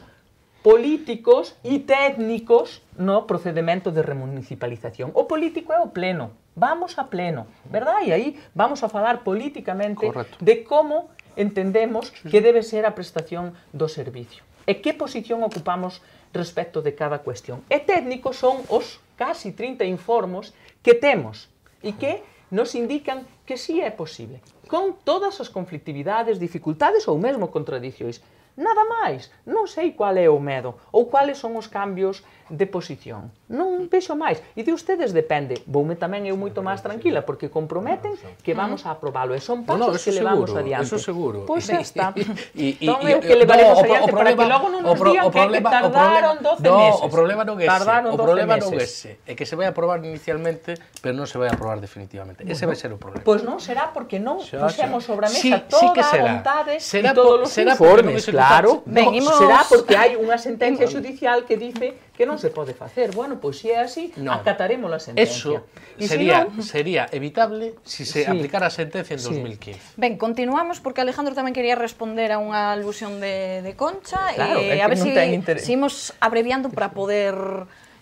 políticos e técnicos no procedimento de remunicipalización. O político é o pleno, vamos a pleno, verdad? E aí vamos a falar políticamente Correcto. de como entendemos que debe ser a prestación do servicio. E que posición ocupamos respecto de cada cuestión. E técnicos son os casi 30 informos que temos e que nos indican que sí é posible, con todas as conflictividades, dificultades ou mesmo contradicións. Nada máis. Non sei qual é o medo ou cuáles son os cambios de posición. Non vexo máis. E de ustedes depende. Voume tamén eu moito máis tranquila porque comprometen que vamos mm. a aprobalo. E son pasos no, no, que levamos seguro, adiante. Eso seguro. Pois pues está. e, e, que levaremos no, adiante o, problema, para que logo non nos digan que, tardaron 12 no, meses. O problema non é ese. Tardaron o problema meses. non é ese. É que se vai aprobar inicialmente, pero non se vai aprobar definitivamente. Bueno, ese vai ser o problema. Pois pues non será porque non xa, sobre a mesa sí, toda sí a vontade será e todos os será informes, claro Claro, venimos... no, será porque hai unha sentencia judicial que dice que non se pode facer. Bueno, pois se é así, no. acataremos a sentencia. Eso y sería, si no... sería evitable se si se sí. aplicara a sentencia en sí. 2015. Ben, continuamos porque Alejandro tamén quería responder a unha alusión de, de Concha. Claro, e, eh, a ver se si, seguimos abreviando para poder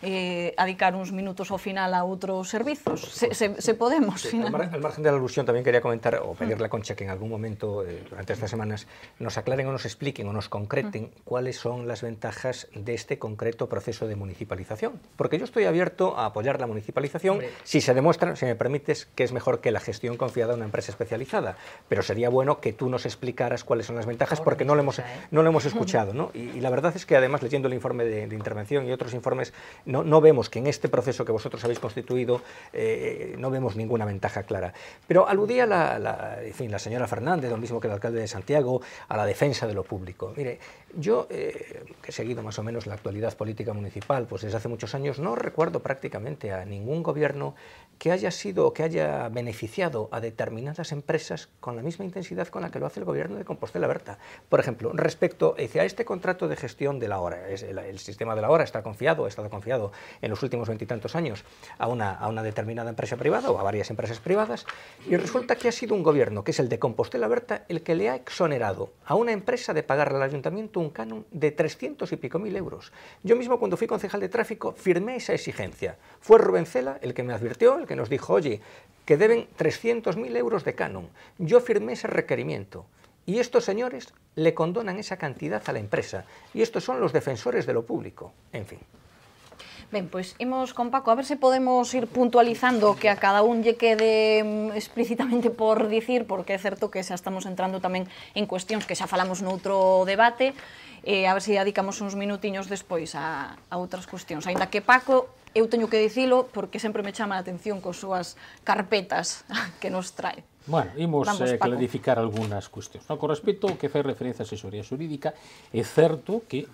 Eh, adicar unos minutos o final a otros servicios... Se, podemos, Al margen, de la alusión, también quería comentar o pedirle a Concha que en algún momento, eh, durante estas semanas, nos aclaren o nos expliquen o nos concreten mm. cuáles son las ventajas de este concreto proceso de municipalización. Porque yo estoy abierto a apoyar la municipalización si se demuestra, si me permites, que es mejor que la gestión confiada a una empresa especializada. Pero sería bueno que tú nos explicaras cuáles son las ventajas, porque no lo hemos, ¿eh? no lo hemos escuchado. Y, la verdad es que, además, leyendo el informe de intervención y otros informes, no, vemos que en este proceso que vosotros habéis constituido eh, no vemos ninguna ventaja clara. Pero aludía la, la, la señora Fernández, lo mismo que el alcalde de Santiago, a la defensa de lo público. Mire, yo, eh, que he seguido más o menos la actualidad política municipal, pues desde hace muchos años no recuerdo prácticamente a ningún gobierno que haya sido o que haya beneficiado a determinadas empresas con la misma intensidad con la que lo hace el gobierno de Compostela Berta. Por ejemplo, respecto eh, a este contrato de gestión de la hora, el, sistema de la hora está confiado, ha estado confiado en los últimos veintitantos años a una, determinada empresa privada o a varias empresas privadas, y resulta que ha sido un gobierno, que es el de Compostela Berta, el que le ha exonerado a una empresa de pagarle al ayuntamiento un canon de 300 y pico mil euros. Yo mismo cuando fui concejal de tráfico firmé esa exigencia. Fue Rubén Cela el que me advirtió, que nos dijo, oye, que deben 300.000 euros de canon. Yo firmé ese requerimiento. Y estos señores le condonan esa cantidad a la empresa. Y estos son los defensores de lo público. En fin. Bien, pues hemos con Paco, a ver si podemos ir puntualizando que a cada un lle quede mm, explícitamente por decir, porque es cierto que ya estamos entrando también en cuestiones que ya falamos otro debate, e eh, a ver se dedicamos uns minutiños despois a, a outras cuestións. Ainda que Paco, eu teño que dicilo porque sempre me chama a atención cos súas carpetas que nos trae. Bueno, imos Vamos, eh, clarificar algunhas cuestións. No, con respecto ao que fai referencia a asesoría xurídica, é certo que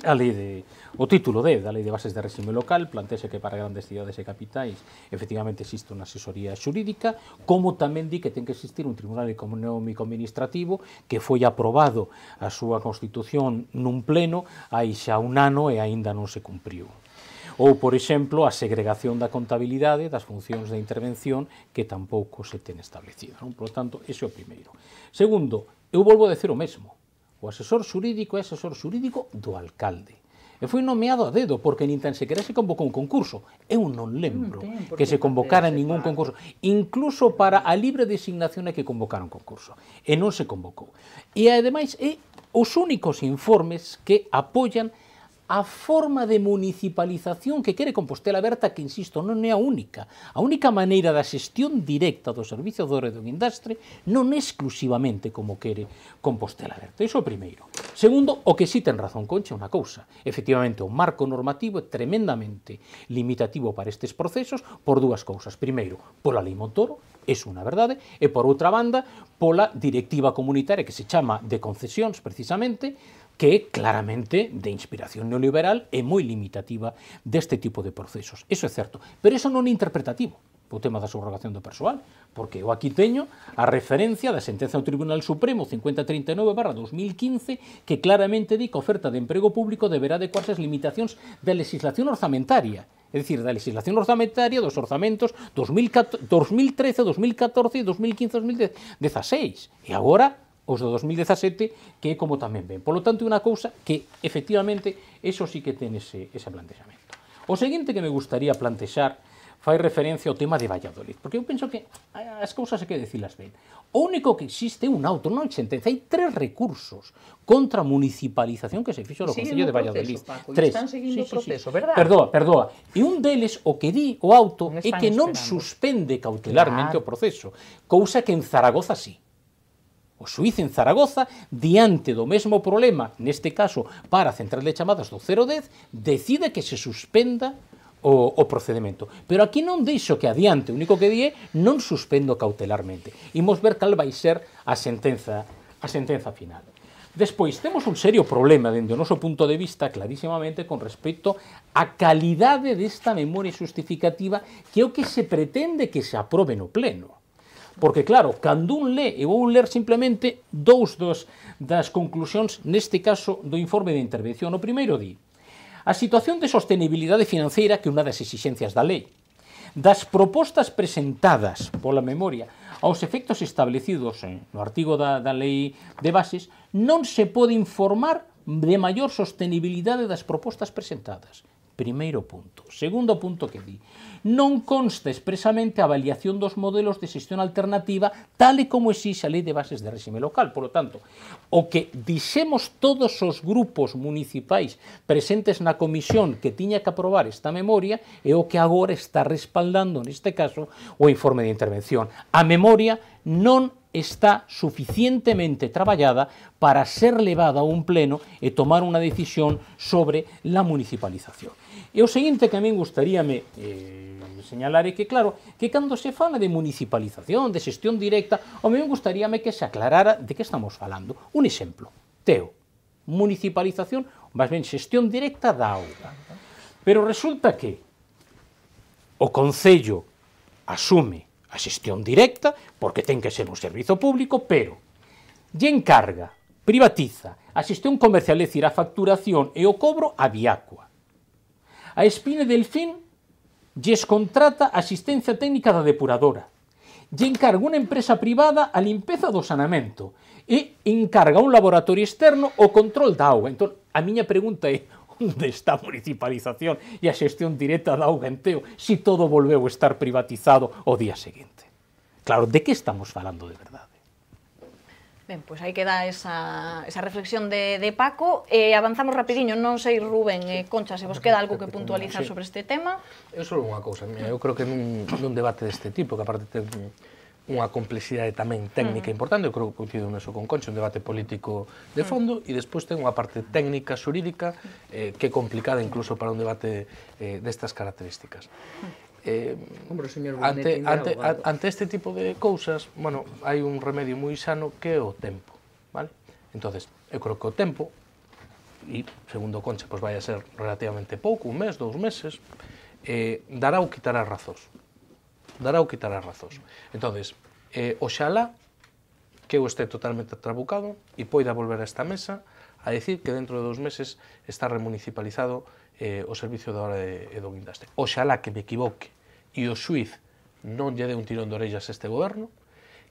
a lei de, o título de, da lei de bases de regime local plantexe que para grandes cidades e capitais efectivamente existe unha asesoría xurídica, como tamén di que ten que existir un tribunal económico administrativo que foi aprobado a súa constitución nun pleno hai xa un ano e aínda non se cumpriu ou, por exemplo, a segregación da contabilidade das funcións de intervención que tampouco se ten establecido. Non? Por tanto, ese é o primeiro. Segundo, eu volvo a decir o mesmo. O asesor xurídico é asesor xurídico do alcalde e foi nomeado a dedo, porque nin tan sequera se convocou un concurso. Eu non lembro non ten, que se convocara ningún concurso, incluso para a libre designación é que convocaron concurso, e non se convocou. E ademais é os únicos informes que apoian a forma de municipalización que quere Compostela Aberta, que, insisto, non é a única. A única maneira da xestión directa do servicio do redo indastre non é exclusivamente como quere Compostela Aberta. Iso é o primeiro. Segundo, o que sí ten razón Concha é unha cousa. Efectivamente, o marco normativo é tremendamente limitativo para estes procesos por dúas cousas. Primeiro, pola lei Montoro, é unha verdade, e por outra banda, pola directiva comunitaria que se chama de concesións, precisamente, que claramente de inspiración neoliberal e moi limitativa deste tipo de procesos. Eso é certo, pero eso non é interpretativo o tema da subrogación do persoal, porque eu aquí teño a referencia da sentenza do Tribunal Supremo 5039-2015 que claramente di que a oferta de emprego público deberá adecuarse ás limitacións da legislación orzamentaria é dicir, da legislación orzamentaria dos orzamentos 2013, 2014 2015, 2016. E agora os do 2017, que é como tamén ven. Polo tanto, é unha cousa que, efectivamente, eso sí que ten ese, ese plantexamento. O seguinte que me gustaría plantexar fai referencia ao tema de Valladolid, porque eu penso que as cousas hai que dicilas ben. O único que existe é un auto, non sentencia, hai tres recursos contra a municipalización que se fixo no Concello de Valladolid. Proceso, Paco, tres. Están seguindo sí, sí, proceso, sí. verdad? Perdoa, perdoa. E un deles o que di o auto é que non esperando. suspende cautelarmente claro. o proceso, cousa que en Zaragoza sí. O xuiz en Zaragoza, diante do mesmo problema, neste caso para a central de chamadas do 010, decide que se suspenda o, o procedimento. Pero aquí non dixo que adiante, o único que di é non suspendo cautelarmente. Imos ver cal vai ser a sentenza, a sentenza final. Despois, temos un serio problema dende o noso punto de vista clarísimamente con respecto á calidade desta memoria justificativa que é o que se pretende que se aprobe no pleno. Porque, claro, cando un lee, e vou ler simplemente dous dos, das conclusións neste caso do informe de intervención. O primeiro di, a situación de sostenibilidade financeira que unha das exixencias da lei, das propostas presentadas pola memoria aos efectos establecidos no artigo da, da lei de bases, non se pode informar de maior sostenibilidade das propostas presentadas. Primeiro punto. Segundo punto que di. Non consta expresamente a avaliación dos modelos de xestión alternativa tal e como exixe a lei de bases de réxime local. Por lo tanto, o que dixemos todos os grupos municipais presentes na comisión que tiña que aprobar esta memoria é o que agora está respaldando, neste caso, o informe de intervención. A memoria non está suficientemente traballada para ser levada a un pleno e tomar unha decisión sobre la municipalización. E o seguinte que a min gustaríame eh, señalar é que, claro, que cando se fala de municipalización, de xestión directa, a min gustaríame que se aclarara de que estamos falando. Un exemplo, Teo, municipalización, máis ben xestión directa da auga. Pero resulta que o Concello asume a xestión directa, porque ten que ser un servizo público, pero lle encarga, privatiza, a xestión comercial, é dicir, a facturación e o cobro a Viacua. A Espine Delfín lles contrata asistencia técnica da depuradora, lle encarga unha empresa privada a limpeza do sanamento e encarga un laboratorio externo o control da auga. Entón, a miña pregunta é, a municipalización e a xestión directa da Augenteo si se todo volveu a estar privatizado o día seguinte. Claro, de que estamos falando de verdade? Ben, pois aí queda esa, esa reflexión de, de Paco. Eh, avanzamos rapidiño, non sei, Rubén, eh, Concha, se vos queda algo que puntualizar sobre este tema. Eu só unha cousa, mira, eu creo que nun, nun debate deste tipo, que aparte ten unha complexidade tamén técnica importante, eu creo que coincido neso con Concha, un debate político de fondo, e despois ten unha parte técnica, xurídica, eh, que é complicada incluso para un debate eh, destas características. Eh, Hombre, señor ante, ante, a, ante este tipo de cousas, bueno, hai un remedio moi sano que é o tempo, vale? entonces eu creo que o tempo, e segundo Concha, pois vai a ser relativamente pouco, un mes, dous meses, eh, dará ou quitará razóns dará o quitará razón. Entonces, eh, oxalá que eu este totalmente trabucado e poida volver a esta mesa a decir que dentro de dous meses está remunicipalizado eh, o servicio da hora de, de do guindaste. Oxalá que me equivoque e o suiz non lle dé un tirón de orellas a este goberno,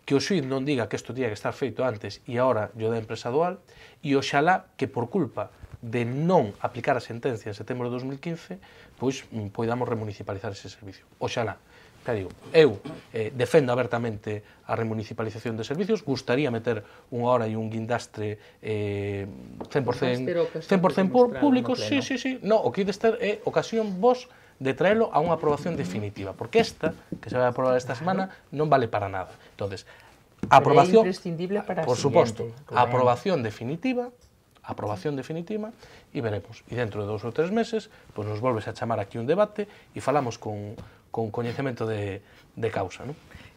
que o suiz non diga que isto tía que estar feito antes e agora yo da empresa dual, e oxalá que por culpa de non aplicar a sentencia en setembro de 2015, pois mm, poidamos remunicipalizar ese servicio. Oxalá que digo, eu eh, defendo abertamente a remunicipalización de servicios, gustaría meter unha hora e un guindastre eh, 100%, 100%, por público, sí, sí, sí, no, o que ter é eh, ocasión vos de traelo a unha aprobación definitiva, porque esta, que se vai aprobar esta semana, non vale para nada. Entonces, a aprobación, imprescindible para por suposto, a aprobación definitiva aprobación definitiva e veremos. E dentro de dous ou tres meses, pois nos volves a chamar aquí un debate e falamos con, con coñecemento de, de causa. Non?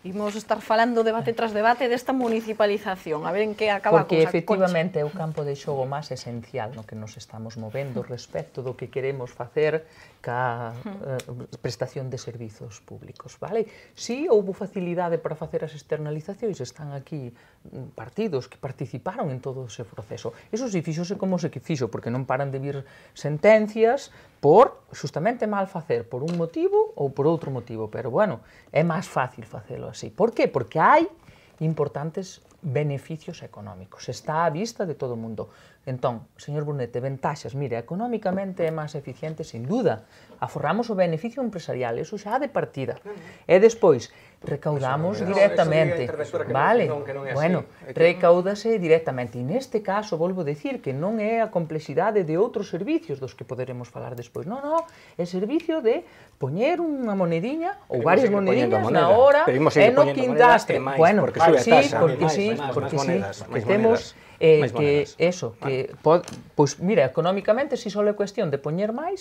Imos estar falando debate tras debate desta municipalización, a ver en que acaba Porque a cosa. efectivamente é o campo de xogo máis esencial no que nos estamos movendo respecto do que queremos facer ca eh, prestación de servizos públicos, vale? Si sí, houve facilidade para facer as externalizacións, están aquí mm, partidos que participaron en todo ese proceso. Eso si sí, fixose como se que fixo, porque non paran de vir sentencias por justamente mal facer por un motivo ou por outro motivo, pero bueno, é máis fácil facelo así. Por que? Porque hai importantes beneficios económicos. Está á vista de todo o mundo. Entón, señor Brunete, ventaxas, mire, económicamente é máis eficiente, sin duda. Aforramos o beneficio empresarial, eso xa de partida. E despois, recaudamos no, directamente. No, vale, non, non bueno, así. recaudase directamente. E neste caso, volvo a decir, que non é a complexidade de outros servicios dos que poderemos falar despois. Non, non, é servicio de poñer unha monediña ou varias monediñas moneda, na hora e no quindaste. Bueno, porque sube a sí, Porque máis, sí, porque sí, porque temos... Monedas Eh, que eso, que pod, pois mira, económicamente si só é cuestión de poñer máis,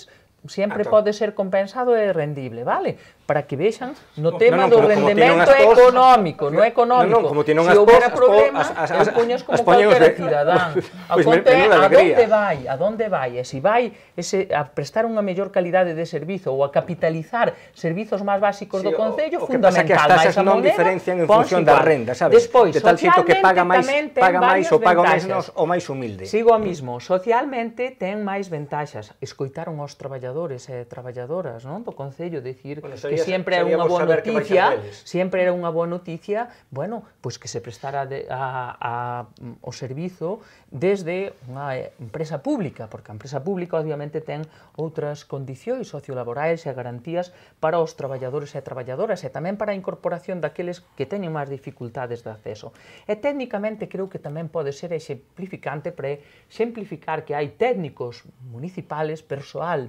sempre Atón. pode ser compensado e rendible, vale? Para que vexan no tema no, no, do como, rendemento como económico, no económico. No, no, como ti non si houbera as, as, as, poñes como as calquera de... cidadán. A pues conta é a donde vai, a donde vai, e se si vai ese, a prestar unha mellor calidade de servizo ou a capitalizar servizos máis básicos sí, do Concello, fundamental. O que pasa que as tasas non diferencian en función da renda, sabes? Despois, de tal xeito que paga máis, paga máis ou paga menos o máis humilde. Sigo a mismo, socialmente ten máis ventaxas Escoitaron os traballadores traballadores e traballadoras non? do Concello, dicir bueno, sería, que sempre era unha boa noticia, sempre era unha boa noticia, bueno, pois que se prestara de, a, a, o servizo desde unha empresa pública, porque a empresa pública obviamente ten outras condicións sociolaborais e garantías para os traballadores e traballadoras e tamén para a incorporación daqueles que teñen máis dificultades de acceso. E técnicamente creo que tamén pode ser exemplificante para exemplificar que hai técnicos municipales, persoal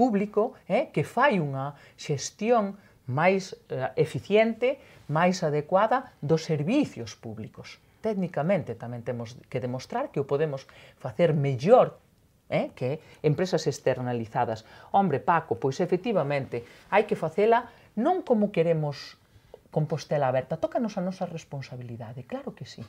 público eh, que fai unha xestión máis eh, eficiente, máis adecuada dos servizos públicos. Técnicamente tamén temos que demostrar que o podemos facer mellor eh, que empresas externalizadas. Hombre, Paco, pois efectivamente, hai que facela non como queremos Compostela aberta. Tócanos a nosa responsabilidade, claro que sí.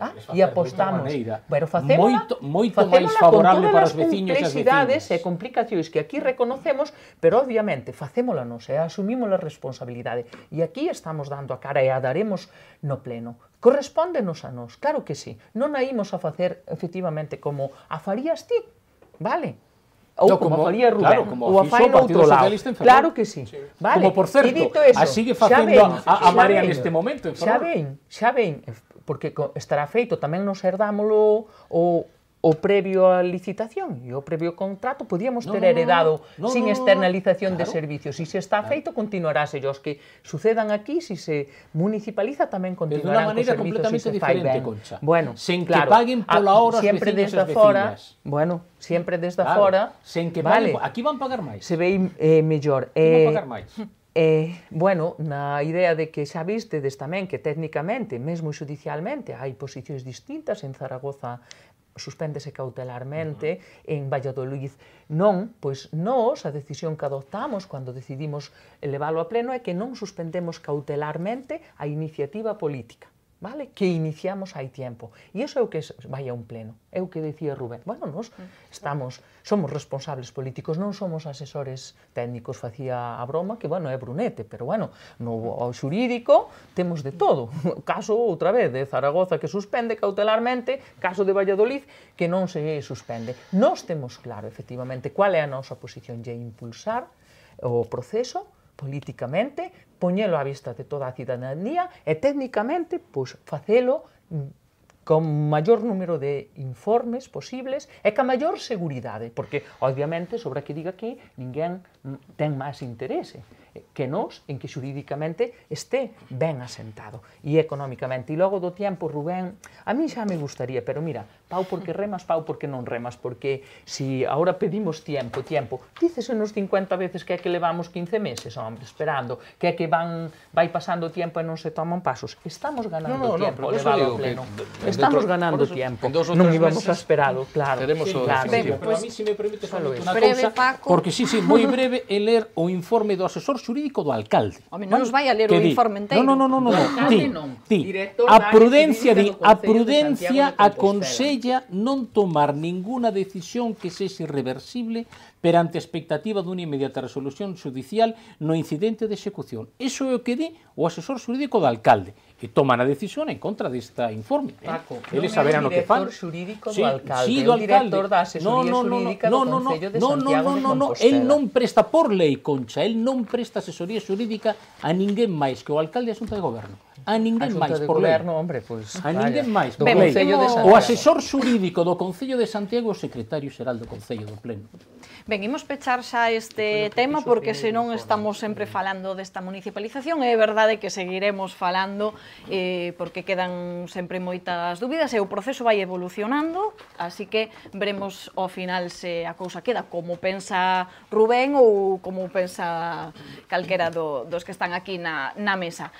Ah, e apostamos. Pero facémola, moito, moito facémola máis favorable para os veciños e as veciñas. e complicacións que aquí reconocemos, pero obviamente facémola nos e eh, asumimos a responsabilidade. E aquí estamos dando a cara e a daremos no pleno. Correspóndenos a nós, claro que sí. Non a imos a facer efectivamente como a farías ti, vale? ou no, como, como faría Rubén, claro, como ou a fai no outro lado. Claro que sí. sí. Vale. Como por certo, eso, a sigue facendo ven, a, a Marea neste momento. Xa ven, xa ven, porque estará feito, tamén nos herdámoslo o, o previo a licitación e o previo contrato podíamos no, ter heredado no, no, no, sin externalización no, no, claro. de servicios. E se está claro. feito, continuarase. Os que sucedan aquí, se si se municipaliza, tamén continuarán de unha maneira completamente se diferente, Concha. Bueno, sen claro, que paguen ah, pola hora siempre desde fora, Bueno, sempre desde claro, fora. Sen que vale, paguen, aquí van pagar máis. Se ve eh, mellor. eh, van pagar máis. E, bueno, na idea de que xa vistedes tamén que técnicamente, mesmo judicialmente, hai posicións distintas en Zaragoza suspéndese cautelarmente, uh -huh. en Valladolid non, pois nós a decisión que adoptamos cando decidimos elevalo a pleno é que non suspendemos cautelarmente a iniciativa política vale? Que iniciamos hai tempo. E iso é o que vai a un pleno. É o que decía Rubén. Bueno, nos mm. estamos, somos responsables políticos, non somos asesores técnicos, facía a broma, que, bueno, é brunete, pero, bueno, no xurídico mm. temos de todo. O caso, outra vez, de Zaragoza que suspende cautelarmente, caso de Valladolid que non se suspende. Nós temos claro, efectivamente, cual é a nosa posición de impulsar o proceso políticamente, poñelo a vista de toda la ciudadanía y e, técnicamente pues facelo con mayor número de informes posibles e ca maior seguridade, porque obviamente, sobre que diga aquí, ninguén ten más interese. que nos en que xuridicamente este ben asentado e económicamente. E logo do tempo, Rubén, a mí xa me gustaría, pero mira, pau porque remas, pau porque non remas, porque si agora pedimos tempo, tempo, dícese nos 50 veces que é que levamos 15 meses, hombre, esperando, que é que van vai pasando o tempo e non se toman pasos. Estamos ganando no, no, tempo, no, pleno. Que, Estamos dentro, ganando eso, tempo. Non íbamos a esperar, claro. Teremos sí, claro. Definitivo. Pero a mí, se si me permite, solo unha cousa, porque sí, sí, moi breve, e ler o informe do asesor xurídico do alcalde. Home, non nos vai a ler o informe entero. Non, non, non, non, non. Ti, ti, a prudencia, di, a prudencia aconsella non tomar ninguna decisión que sexe irreversible perante a expectativa dunha inmediata resolución judicial no incidente de execución. Eso é o que di o asesor xurídico do alcalde que toman a decisión en contra desta informe. ¿eh? Paco, eh? Eles saberán o que fan. xurídico do sí, alcalde, sí, do alcalde. director da asesoría no, no, xurídica no, no, do Concello de no, Santiago no, no, no, de Compostela. El non presta por lei, Concha, el non presta asesoría xurídica a ninguén máis que o alcalde de Xunta de Goberno. A ninguén máis por lei. goberno, hombre, pois. Pues, a ninguén máis por lei. O asesor xurídico do Concello de Santiago é o secretario xeral do Concello do Pleno. Ben, imos pechar xa este tema porque senón estamos sempre falando desta municipalización e é verdade que seguiremos falando eh, porque quedan sempre moitas dúbidas e o proceso vai evolucionando así que veremos ao final se a cousa queda como pensa Rubén ou como pensa calquera do, dos que están aquí na, na mesa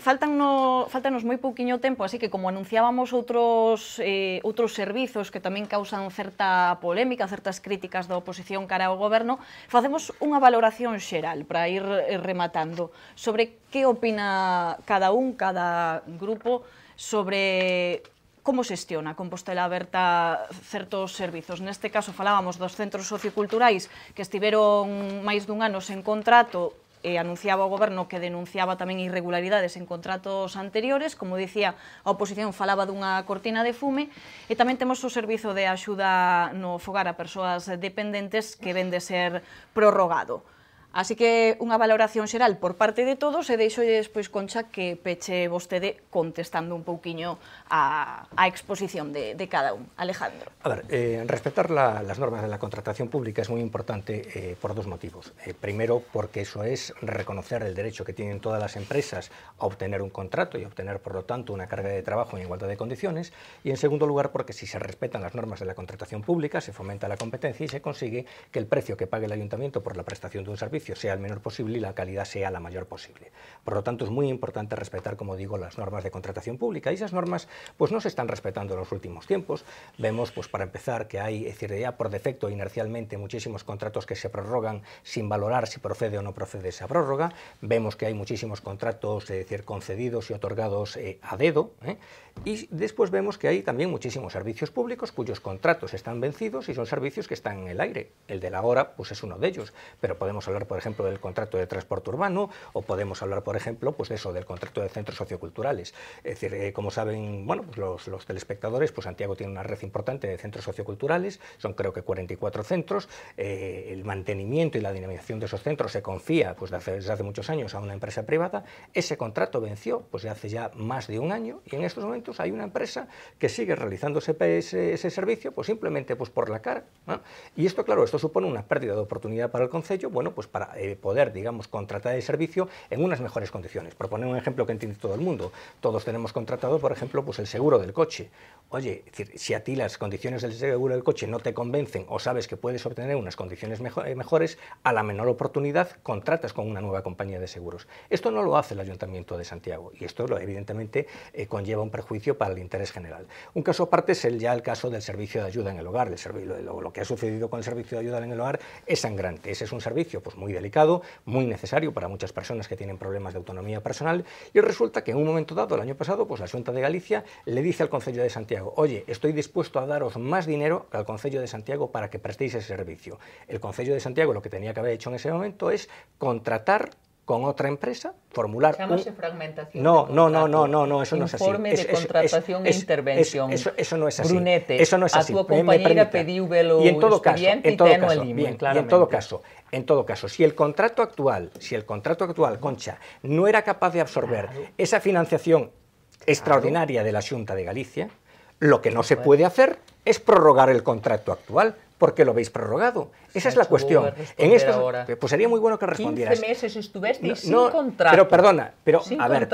faltan no, faltanos moi pouquiño tempo, así que como anunciábamos outros eh, outros servizos que tamén causan certa polémica, certas críticas da oposición cara ao goberno, facemos unha valoración xeral para ir eh, rematando sobre que opina cada un, cada grupo sobre como xestiona Compostela Aberta certos servizos. Neste caso falábamos dos centros socioculturais que estiveron máis dun ano sen contrato eh, anunciaba o goberno que denunciaba tamén irregularidades en contratos anteriores, como dicía a oposición falaba dunha cortina de fume, e tamén temos o servizo de axuda no fogar a persoas dependentes que vende ser prorrogado. Así que una valoración general por parte de todos e hoy después, Concha, que peche vos vostede contestando un pouquiño a, exposición de, cada uno. Alejandro. A ver, eh, respetar las normas de la contratación pública es muy importante eh, por dos motivos. Eh, primero, porque eso es reconocer el derecho que tienen todas las empresas a obtener un contrato y obtener, por lo tanto, una carga de trabajo en igualdad de condiciones. Y en segundo lugar, porque si se respetan las normas de la contratación pública, se fomenta la competencia y se consigue que el precio que pague el ayuntamiento por la prestación de un servicio sea el menor posible y la calidad sea la mayor posible. Por lo tanto, es muy importante respetar, como digo, las normas de contratación pública esas normas pues, no se están respetando en los últimos tiempos. Vemos, pues, para empezar, que hay, es decir, ya por defecto, inercialmente, muchísimos contratos que se prorrogan sin valorar si procede o no procede esa prórroga. Vemos que hay muchísimos contratos, es decir, concedidos y otorgados eh, a dedo. ¿eh? Y después vemos que hay también muchísimos servicios públicos cuyos contratos están vencidos y son servicios que están en el aire. El de la hora pues es uno de ellos, pero podemos hablar, por ejemplo, del contrato de transporte urbano o podemos hablar, por ejemplo, pues eso, del contrato de centros socioculturales. Es decir, eh, como saben, bueno, pues los, telespectadores, pues Santiago tiene una red importante de centros socioculturales, son creo que 44 centros, eh, el mantenimiento y la dinamización de esos centros se confía pues desde hace, hace muchos años a una empresa privada, ese contrato venció pues hace ya más de un año y en estos momentos hay una empresa que sigue realizando ese, servicio, pues simplemente pues, por la cara. Y esto, claro, esto supone una pérdida de oportunidad para el concello, bueno, pues para eh, poder, digamos, contratar el servicio en unas mejores condiciones. Por poner un ejemplo que entiende todo el mundo, todos tenemos contratado, por ejemplo, pues el seguro del coche. Oye, si a ti las condiciones del seguro del coche no te convencen o sabes que puedes obtener unas condiciones eh, mejores, a la menor oportunidad contratas con una nueva compañía de seguros. Esto no lo hace el Ayuntamiento de Santiago y esto, evidentemente, eh, conlleva un perjuicio para el interés general. Un caso aparte es el, ya el caso del servicio de ayuda en el hogar. lo, que ha sucedido con el servicio de ayuda en el hogar es sangrante. Ese es un servicio pues, muy delicado, muy necesario para muchas personas que tienen problemas de autonomía personal y resulta que en un momento dado, el año pasado, pues la Junta de Galicia le dice al Consejo de Santiago, oye, estoy dispuesto a daros más dinero al Consejo de Santiago para que prestéis ese servicio. El Consejo de Santiago lo que tenía que haber hecho en ese momento es contratar con otra empresa, formular fragmentación no, no, no, no, no, no, eso no es así. de contratación e intervención. Eso, no es así. eso no es así. a tu compañera pedí velo y en todo caso, en todo caso, en todo caso, si el contrato actual, si el contrato actual, Concha, no era capaz de absorber esa financiación extraordinaria de la Junta de Galicia, lo que no se puede hacer es prorrogar el contrato actual, ¿Por qué lo habéis prorrogado. Esa es la cuestión. En estos, Pues sería muy bueno que respondieras. 15 meses estuviste sin contrato. Pero perdona, pero a ver,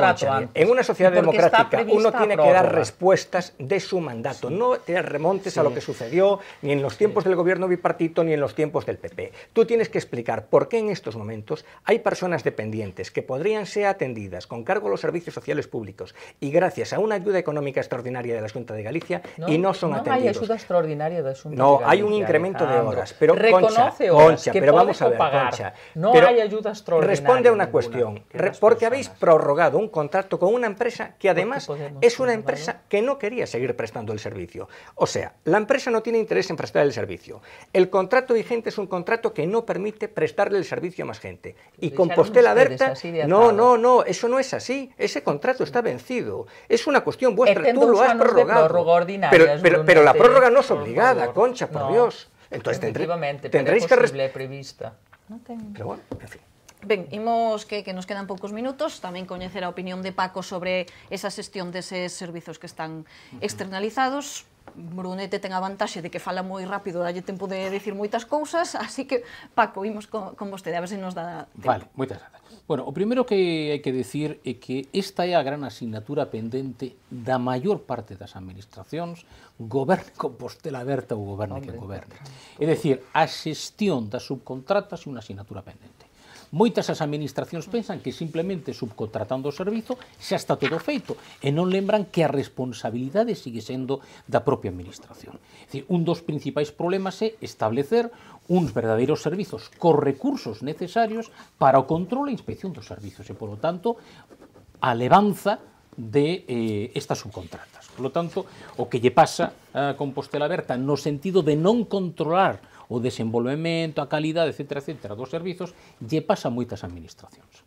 en una sociedad democrática uno tiene que dar respuestas de su mandato, no te remontes a lo que sucedió ni en los tiempos del gobierno bipartito ni en los tiempos del PP. Tú tienes que explicar por qué en estos momentos hay personas dependientes que podrían ser atendidas con cargo a los servicios sociales públicos y gracias a una ayuda económica extraordinaria de la Junta de Galicia y no son atendidos. No hay ayuda extraordinaria de la Junta No, hay un de horas. Pero reconoce Concha, pero vamos a ver, no hay ayudas extraordinaria. Responde a una cuestión, porque habéis prorrogado un contrato con una empresa que además es una empresa que no quería seguir prestando el servicio. O sea, la empresa no tiene interés en prestar el servicio. El contrato vigente es un contrato que no permite prestarle el servicio a más gente. Y con postela Berta, no, no, no, eso no es así. Ese contrato está vencido. Es una cuestión vuestra, tú lo has prorrogado. pero, la prórroga no es obligada, Concha, por Dios. Entonces, tendré, tendréis pero posible, que... prevista. Non ten... Pero bueno, en fin. Ben, imos que, que nos quedan poucos minutos tamén coñecer a opinión de Paco sobre esa xestión deses servizos que están externalizados Brunete ten a vantaxe de que fala moi rápido, dalle tempo de dicir moitas cousas, así que, Paco, imos con, con vostede, a ver se nos dá tempo. Vale, moitas grazas. Bueno, o primeiro que hai que decir é que esta é a gran asignatura pendente da maior parte das administracións, goberne con postela aberta ou goberne Hombre, que goberne. É dicir, a xestión das subcontratas é unha asignatura pendente. Moitas as administracións pensan que simplemente subcontratando o servizo xa está todo feito e non lembran que a responsabilidade sigue sendo da propia administración. É dicir, un dos principais problemas é establecer uns verdadeiros servizos co recursos necesarios para o control e inspección dos servizos e, polo tanto, a levanza de eh, estas subcontratas. Por lo tanto, o que lle pasa a ah, Compostela Berta no sentido de non controlar o desenvolvemento, a calidade, etc., etc., dos servizos, lle pasa moitas administracións.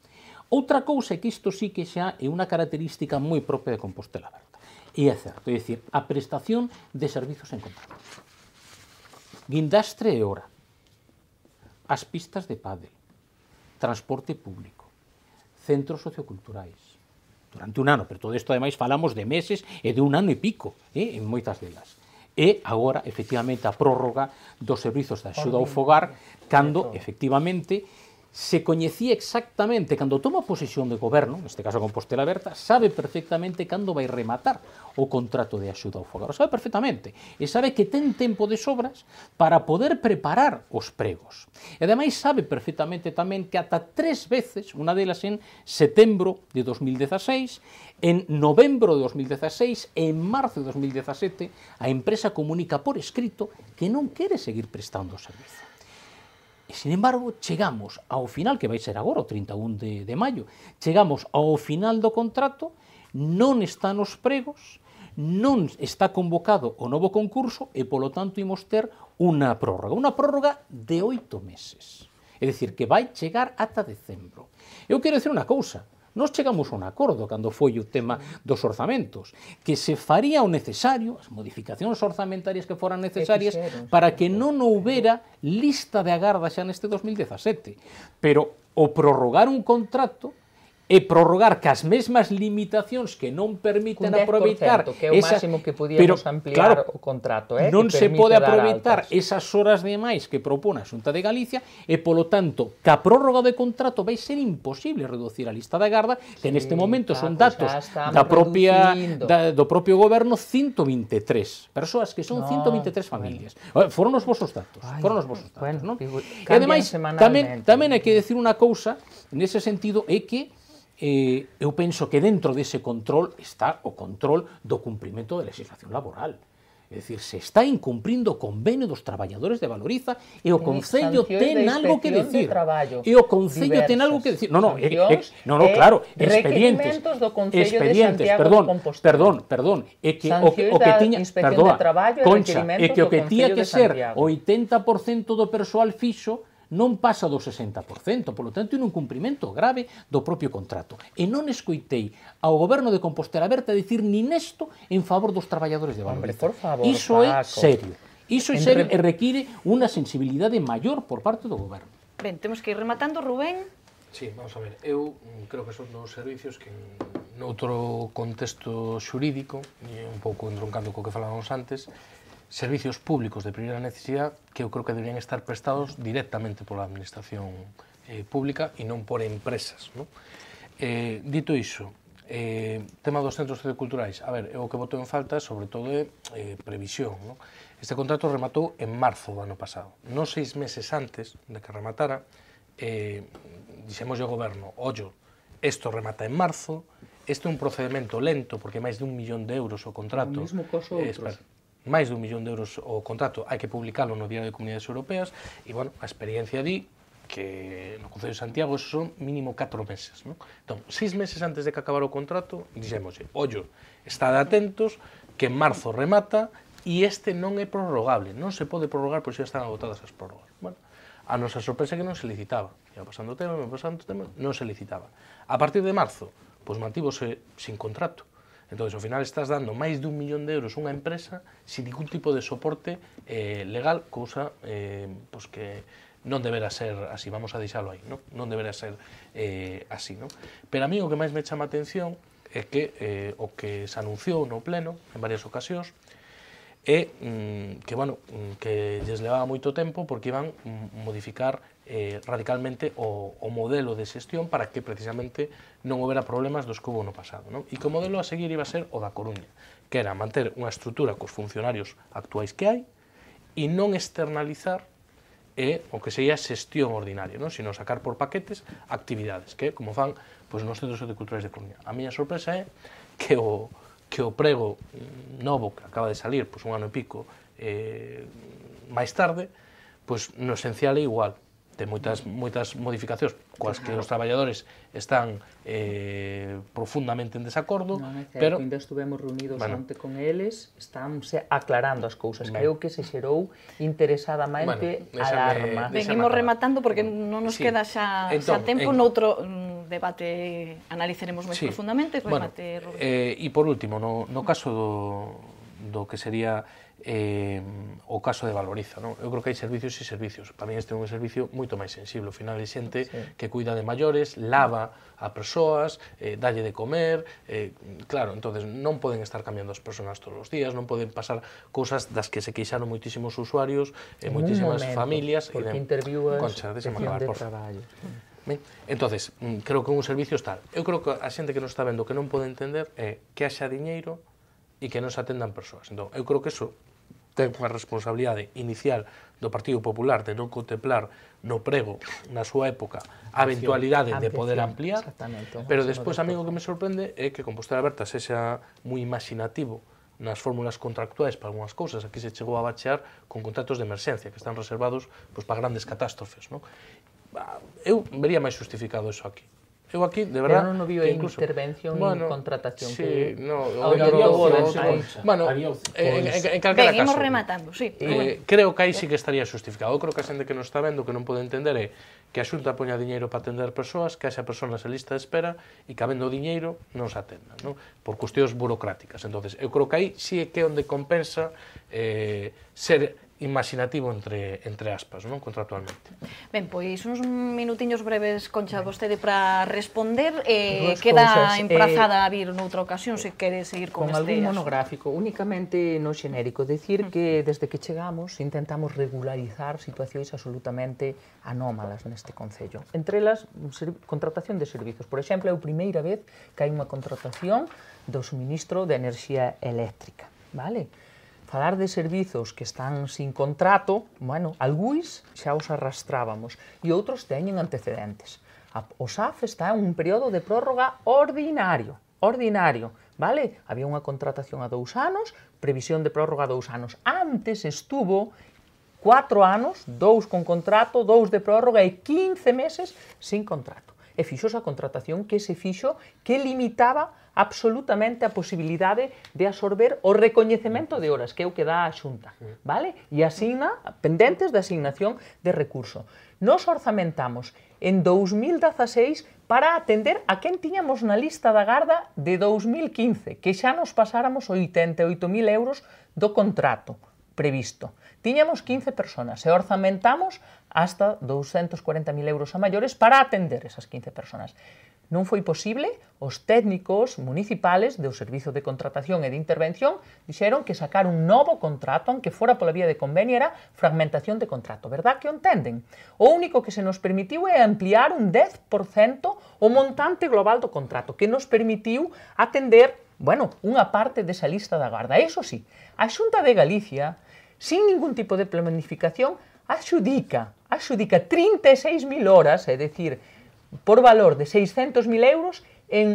Outra cousa é que isto sí que xa é unha característica moi propia de Compostela Aberta. E é certo, é dicir, a prestación de servizos en contra. Guindastre e hora. As pistas de pádel. Transporte público. Centros socioculturais. Durante un ano, pero todo isto ademais falamos de meses e de un ano e pico, eh, en moitas delas e agora efectivamente a prórroga dos servizos de axuda ao fogar cando efectivamente se coñecía exactamente cando toma posesión de goberno, neste caso Compostela Berta, sabe perfectamente cando vai rematar o contrato de axuda ao fogar. sabe perfectamente e sabe que ten tempo de sobras para poder preparar os pregos. E ademais sabe perfectamente tamén que ata tres veces, unha delas en setembro de 2016, en novembro de 2016 e en marzo de 2017, a empresa comunica por escrito que non quere seguir prestando o servizo. E, sin embargo, chegamos ao final, que vai ser agora, o 31 de, de maio, chegamos ao final do contrato, non están os pregos, non está convocado o novo concurso e, polo tanto, imos ter unha prórroga. Unha prórroga de oito meses. É dicir, que vai chegar ata decembro. Eu quero dicir unha cousa, Nos chegamos a un acordo cando foi o tema dos orzamentos, que se faría o necesario, as modificacións orzamentarias que foran necesarias para que non houbera lista de agarda xa neste 2017. Pero o prorrogar un contrato e prorrogar cas mesmas limitacións que non permiten aproveitar que é o esa... máximo que podíamos pero, ampliar claro, o contrato, eh, non se pode aproveitar esas horas de máis que propón a Xunta de Galicia e polo tanto, ca prórroga de contrato vai ser imposible reducir a lista de garda, que neste momento claro, son datos da propia da, do propio goberno 123 persoas que son ah, no, 123 familias. Bueno. Eh, foron os vosos datos, Ay, foron os vosos datos, bueno, non? E ademais tamén tamén hai que decir unha cousa nese sentido é que eh, eu penso que dentro dese control está o control do cumprimento da legislación laboral. É dicir, se está incumprindo o convenio dos traballadores de Valoriza e o Concello ten algo que decir. De e o Concello ten algo que decir. No, no, eh, eh, no, no claro, expedientes. Do expedientes, de perdón, perdón, perdón. É que o, o que tiña, Perdón, Concha, é que o que tiña que ser o 80% do persoal fixo non pasa do 60%, polo tanto, un incumprimento grave do propio contrato. E non escoitei ao goberno de Compostela Berta dicir nin isto en favor dos traballadores de Valladolid. Hombre, por favor, Iso é serio. Iso é serio e require unha sensibilidade maior por parte do goberno. Ben, temos que ir rematando, Rubén. Sí, vamos a ver, eu creo que son dos servicios que noutro contexto xurídico, e un pouco entroncando co que falábamos antes, servicios públicos de primeira necesidad que eu creo que deberían estar prestados directamente pola administración eh, pública e non por empresas. No? Eh, dito iso, eh, tema dos centros socioculturais, a ver, eu o que voto en falta sobre todo é eh, previsión. No? Este contrato rematou en marzo do ano pasado. Non seis meses antes de que rematara, eh, dixemos o goberno, ollo, isto remata en marzo, este é un procedimento lento, porque máis de un millón de euros o contrato... O mesmo coso eh, outros. Eh, máis dun millón de euros o contrato, hai que publicalo no Diario de Comunidades Europeas, e, bueno, a experiencia di que no Concello de Santiago son mínimo 4 meses. Non? Entón, seis meses antes de que acabar o contrato, dixemos, ollo, estade atentos, que en marzo remata e este non é prorrogable, non se pode prorrogar pois xa están agotadas as prórrogas. Bueno, a nosa sorpresa é que non se licitaba. Iba pasando o tema, iba pasando o tema, non se licitaba. A partir de marzo, pois mantívose sin contrato. Entonces, ao final estás dando máis dun millón de euros a unha empresa sin ningún tipo de soporte eh, legal, cousa eh, pois que non deberá ser así, vamos a deixalo aí, non, non deberá ser eh, así. Non? Pero a mí o que máis me chama a atención é que eh, o que se anunciou no Pleno en varias ocasións e mm, que, bueno, mm, que lles levaba moito tempo porque iban mm, modificar eh, radicalmente o, o modelo de xestión para que precisamente non houbera problemas dos que hubo no pasado. Non? E que o modelo a seguir iba a ser o da Coruña, que era manter unha estrutura cos funcionarios actuais que hai e non externalizar e eh, o que sería xestión ordinaria, non? sino sacar por paquetes actividades, que como fan pois, nos centros de culturais de Coruña. A miña sorpresa é que o, que o prego novo que acaba de salir, pois, un ano e pico, eh, máis tarde, pois, no esencial é igual, ten moitas moitas modificacións coas que os traballadores están eh, profundamente en desacordo, non, é certo, pero ainda estuvemos reunidos bueno, onte con eles, estánse eh, aclarando as cousas. Bueno. Creo que se xerou interesadamente bueno, alarma. Venimos rematando porque non nos sí. queda xa, entón, xa tempo en... noutro mm, debate analizaremos máis sí. profundamente, remate, bueno, Eh, e por último, no, no caso do do que sería eh, o caso de Valoriza. Non? Eu creo que hai servicios e servicios. Para mí este é un servicio moito máis sensible. Ao final, é xente sí. que cuida de maiores, lava a persoas, eh, dalle de comer... Eh, claro, entonces non poden estar cambiando as persoas todos os días, non poden pasar cousas das que se queixaron moitísimos usuarios, e eh, moitísimas familias... Porque de, interviúas Concha, de, acabar, por traballo. Ben? Entonces, mm, creo que un servicio está. Eu creo que a xente que non está vendo que non pode entender é eh, que haxa diñeiro e que non se atendan persoas. Entón, eu creo que iso ten unha responsabilidade inicial do Partido Popular de non contemplar no prego na súa época a eventualidade de poder ampliar, pero despois a mí o que me sorprende é que Compostela se sexa moi imaginativo nas fórmulas contractuais para algunhas cousas, aquí se chegou a bachear con contratos de emerxencia que están reservados pois, para grandes catástrofes, non? Ah, eu vería máis justificado iso aquí. Eu aquí, de verdad... Pero non vive incluso, intervención bueno, contratación. Sí, que... no, o, había o, o, o, bueno, eh, en, en, en calquera caso... rematando, sí. Eh, bueno. Creo que aí sí que estaría justificado. Eu creo que a xente que non está vendo, que non pode entender, é eh, que a xunta poña diñeiro para atender persoas, que xa persoas se lista de espera e que habendo diñeiro non se atendan, non? por cuestións burocráticas. entonces eu creo que aí sí é que onde compensa eh, ser imaginativo entre, entre aspas, non contractualmente. Ben, pois uns minutiños breves, Concha, vostede para responder, eh, queda cosas, eh, emprazada eh, a vir noutra ocasión se quere seguir con, con este algún monográfico, únicamente no xenérico, decir que desde que chegamos intentamos regularizar situacións absolutamente anómalas neste Concello. Entre elas, contratación de servizos. Por exemplo, é a primeira vez que hai unha contratación do suministro de enerxía eléctrica. Vale? falar de servizos que están sin contrato, bueno, algúis xa os arrastrábamos e outros teñen antecedentes. O SAF está en un período de prórroga ordinario, ordinario, vale? Había unha contratación a dous anos, previsión de prórroga a dous anos. Antes estuvo cuatro anos, dous con contrato, dous de prórroga e 15 meses sin contrato e fixo esa contratación que se fixo que limitaba absolutamente a posibilidade de absorber o recoñecemento de horas, que é o que dá a xunta, vale? E asigna pendentes de asignación de recurso. Nos orzamentamos en 2016 para atender a quen tiñamos na lista da garda de 2015, que xa nos pasáramos 88.000 euros do contrato previsto. Tiñamos 15 personas e orzamentamos hasta 240.000 euros a maiores para atender esas 15 persoas. Non foi posible, os técnicos municipales do Servizo de Contratación e de Intervención dixeron que sacar un novo contrato, aunque fora pola vía de convenio, era fragmentación de contrato. Verdad que o entenden? O único que se nos permitiu é ampliar un 10% o montante global do contrato, que nos permitiu atender, bueno, unha parte desa lista da garda. Eso sí, a Xunta de Galicia, sin ningún tipo de planificación, axudica, axudica 36.000 horas, é dicir, por valor de 600.000 euros en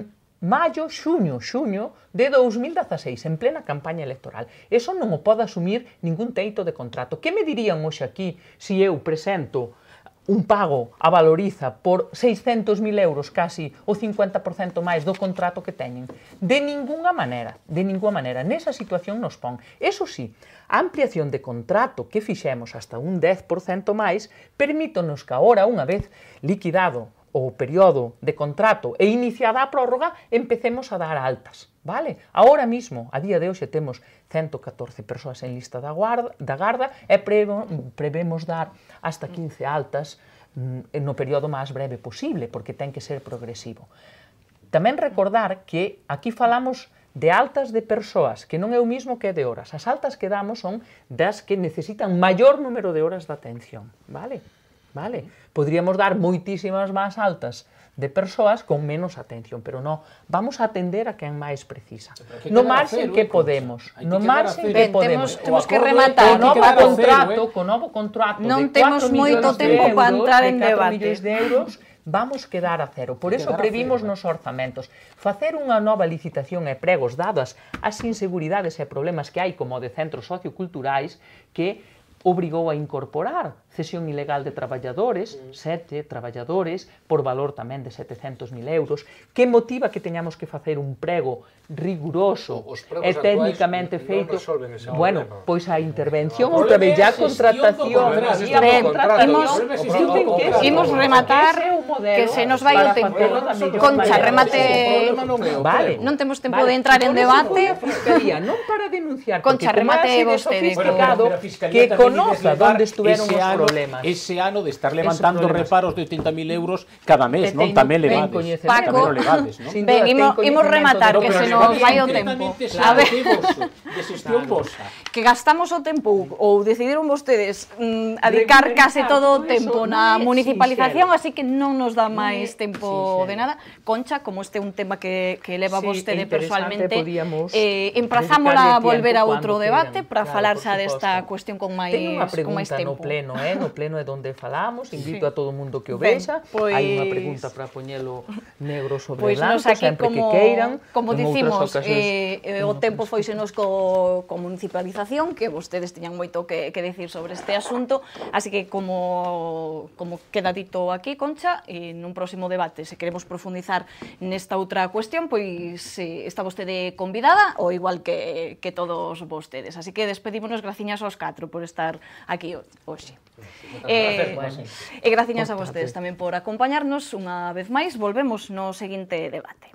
maio, xuño, xuño de 2016, en plena campaña electoral. Eso non o pode asumir ningún teito de contrato. Que me dirían hoxe aquí se si eu presento un pago a valoriza por 600.000 euros casi o 50% máis do contrato que teñen. De ningunha maneira, de ningunha maneira, nesa situación nos pon. Eso sí, a ampliación de contrato que fixemos hasta un 10% máis permítonos que agora, unha vez liquidado o período de contrato e iniciada a prórroga, empecemos a dar altas. Vale? Ahora mismo, a día de hoxe, temos 114 persoas en lista da, guarda, da garda e prevo, prevemos dar hasta 15 altas mm, no período máis breve posible, porque ten que ser progresivo. Tamén recordar que aquí falamos de altas de persoas, que non é o mismo que de horas. As altas que damos son das que necesitan maior número de horas de atención, vale? Vale? Podríamos dar moitísimas máis altas de persoas con menos atención, pero no, vamos a atender a quen máis precisa. Que no marxen que eh, podemos, no marxen que podemos. Ben, temos, temos que rematar. O novo contrato, eh? con novo contrato non de 4 temos moito tempo para entrar en 4 millóns de euros, vamos quedar a cero. Por eso previmos cero, eh. nos orzamentos facer unha nova licitación e pregos dadas as inseguridades e problemas que hai como de centros socioculturais que obrigou a incorporar cesión ilegal de traballadores, mm. sete traballadores, por valor tamén de 700.000 euros, que motiva que teñamos que facer un prego riguroso e técnicamente feito. Bueno, problema. pois a intervención ou tamén ya contratación. Imos, imos rematar que se nos vai o tempo. Concha, remate. Vale. Non temos tempo de entrar en debate. Fiscalía, non para denunciar. Concha, remate vostede. Que conoza onde estuveron os problemas. Ese ano de estar levantando reparos de 80.000 euros cada mes, non? Tamén levades. Paco, ben, imos rematar que se no, no, vai o tempo. A ver, de Que gastamos o tempo ou decidiron vostedes mm, adicar case todo o tempo na municipalización, así que non nos dá máis tempo de nada. Concha, como este é un tema que, que leva sí, vostede persoalmente, eh, emprazámola a volver a outro debate para falar xa desta cuestión con máis, con máis tempo. no pleno, eh? no pleno é onde falamos, invito a todo mundo que o vexa, hai unha pregunta para poñelo negro sobre pois blanco, sempre que queiran. Como dicimos, vimos eh, eh, o tempo foi senos co, co municipalización, que vostedes tiñan moito que, que decir sobre este asunto, así que como, como queda dito aquí, Concha, e eh, nun próximo debate, se queremos profundizar nesta outra cuestión, pois eh, está vostede convidada, ou igual que, que todos vostedes. Así que despedímonos graciñas aos catro por estar aquí hoxe. Eh, bueno, e graciñas a vostedes tamén por acompañarnos unha vez máis. Volvemos no seguinte debate.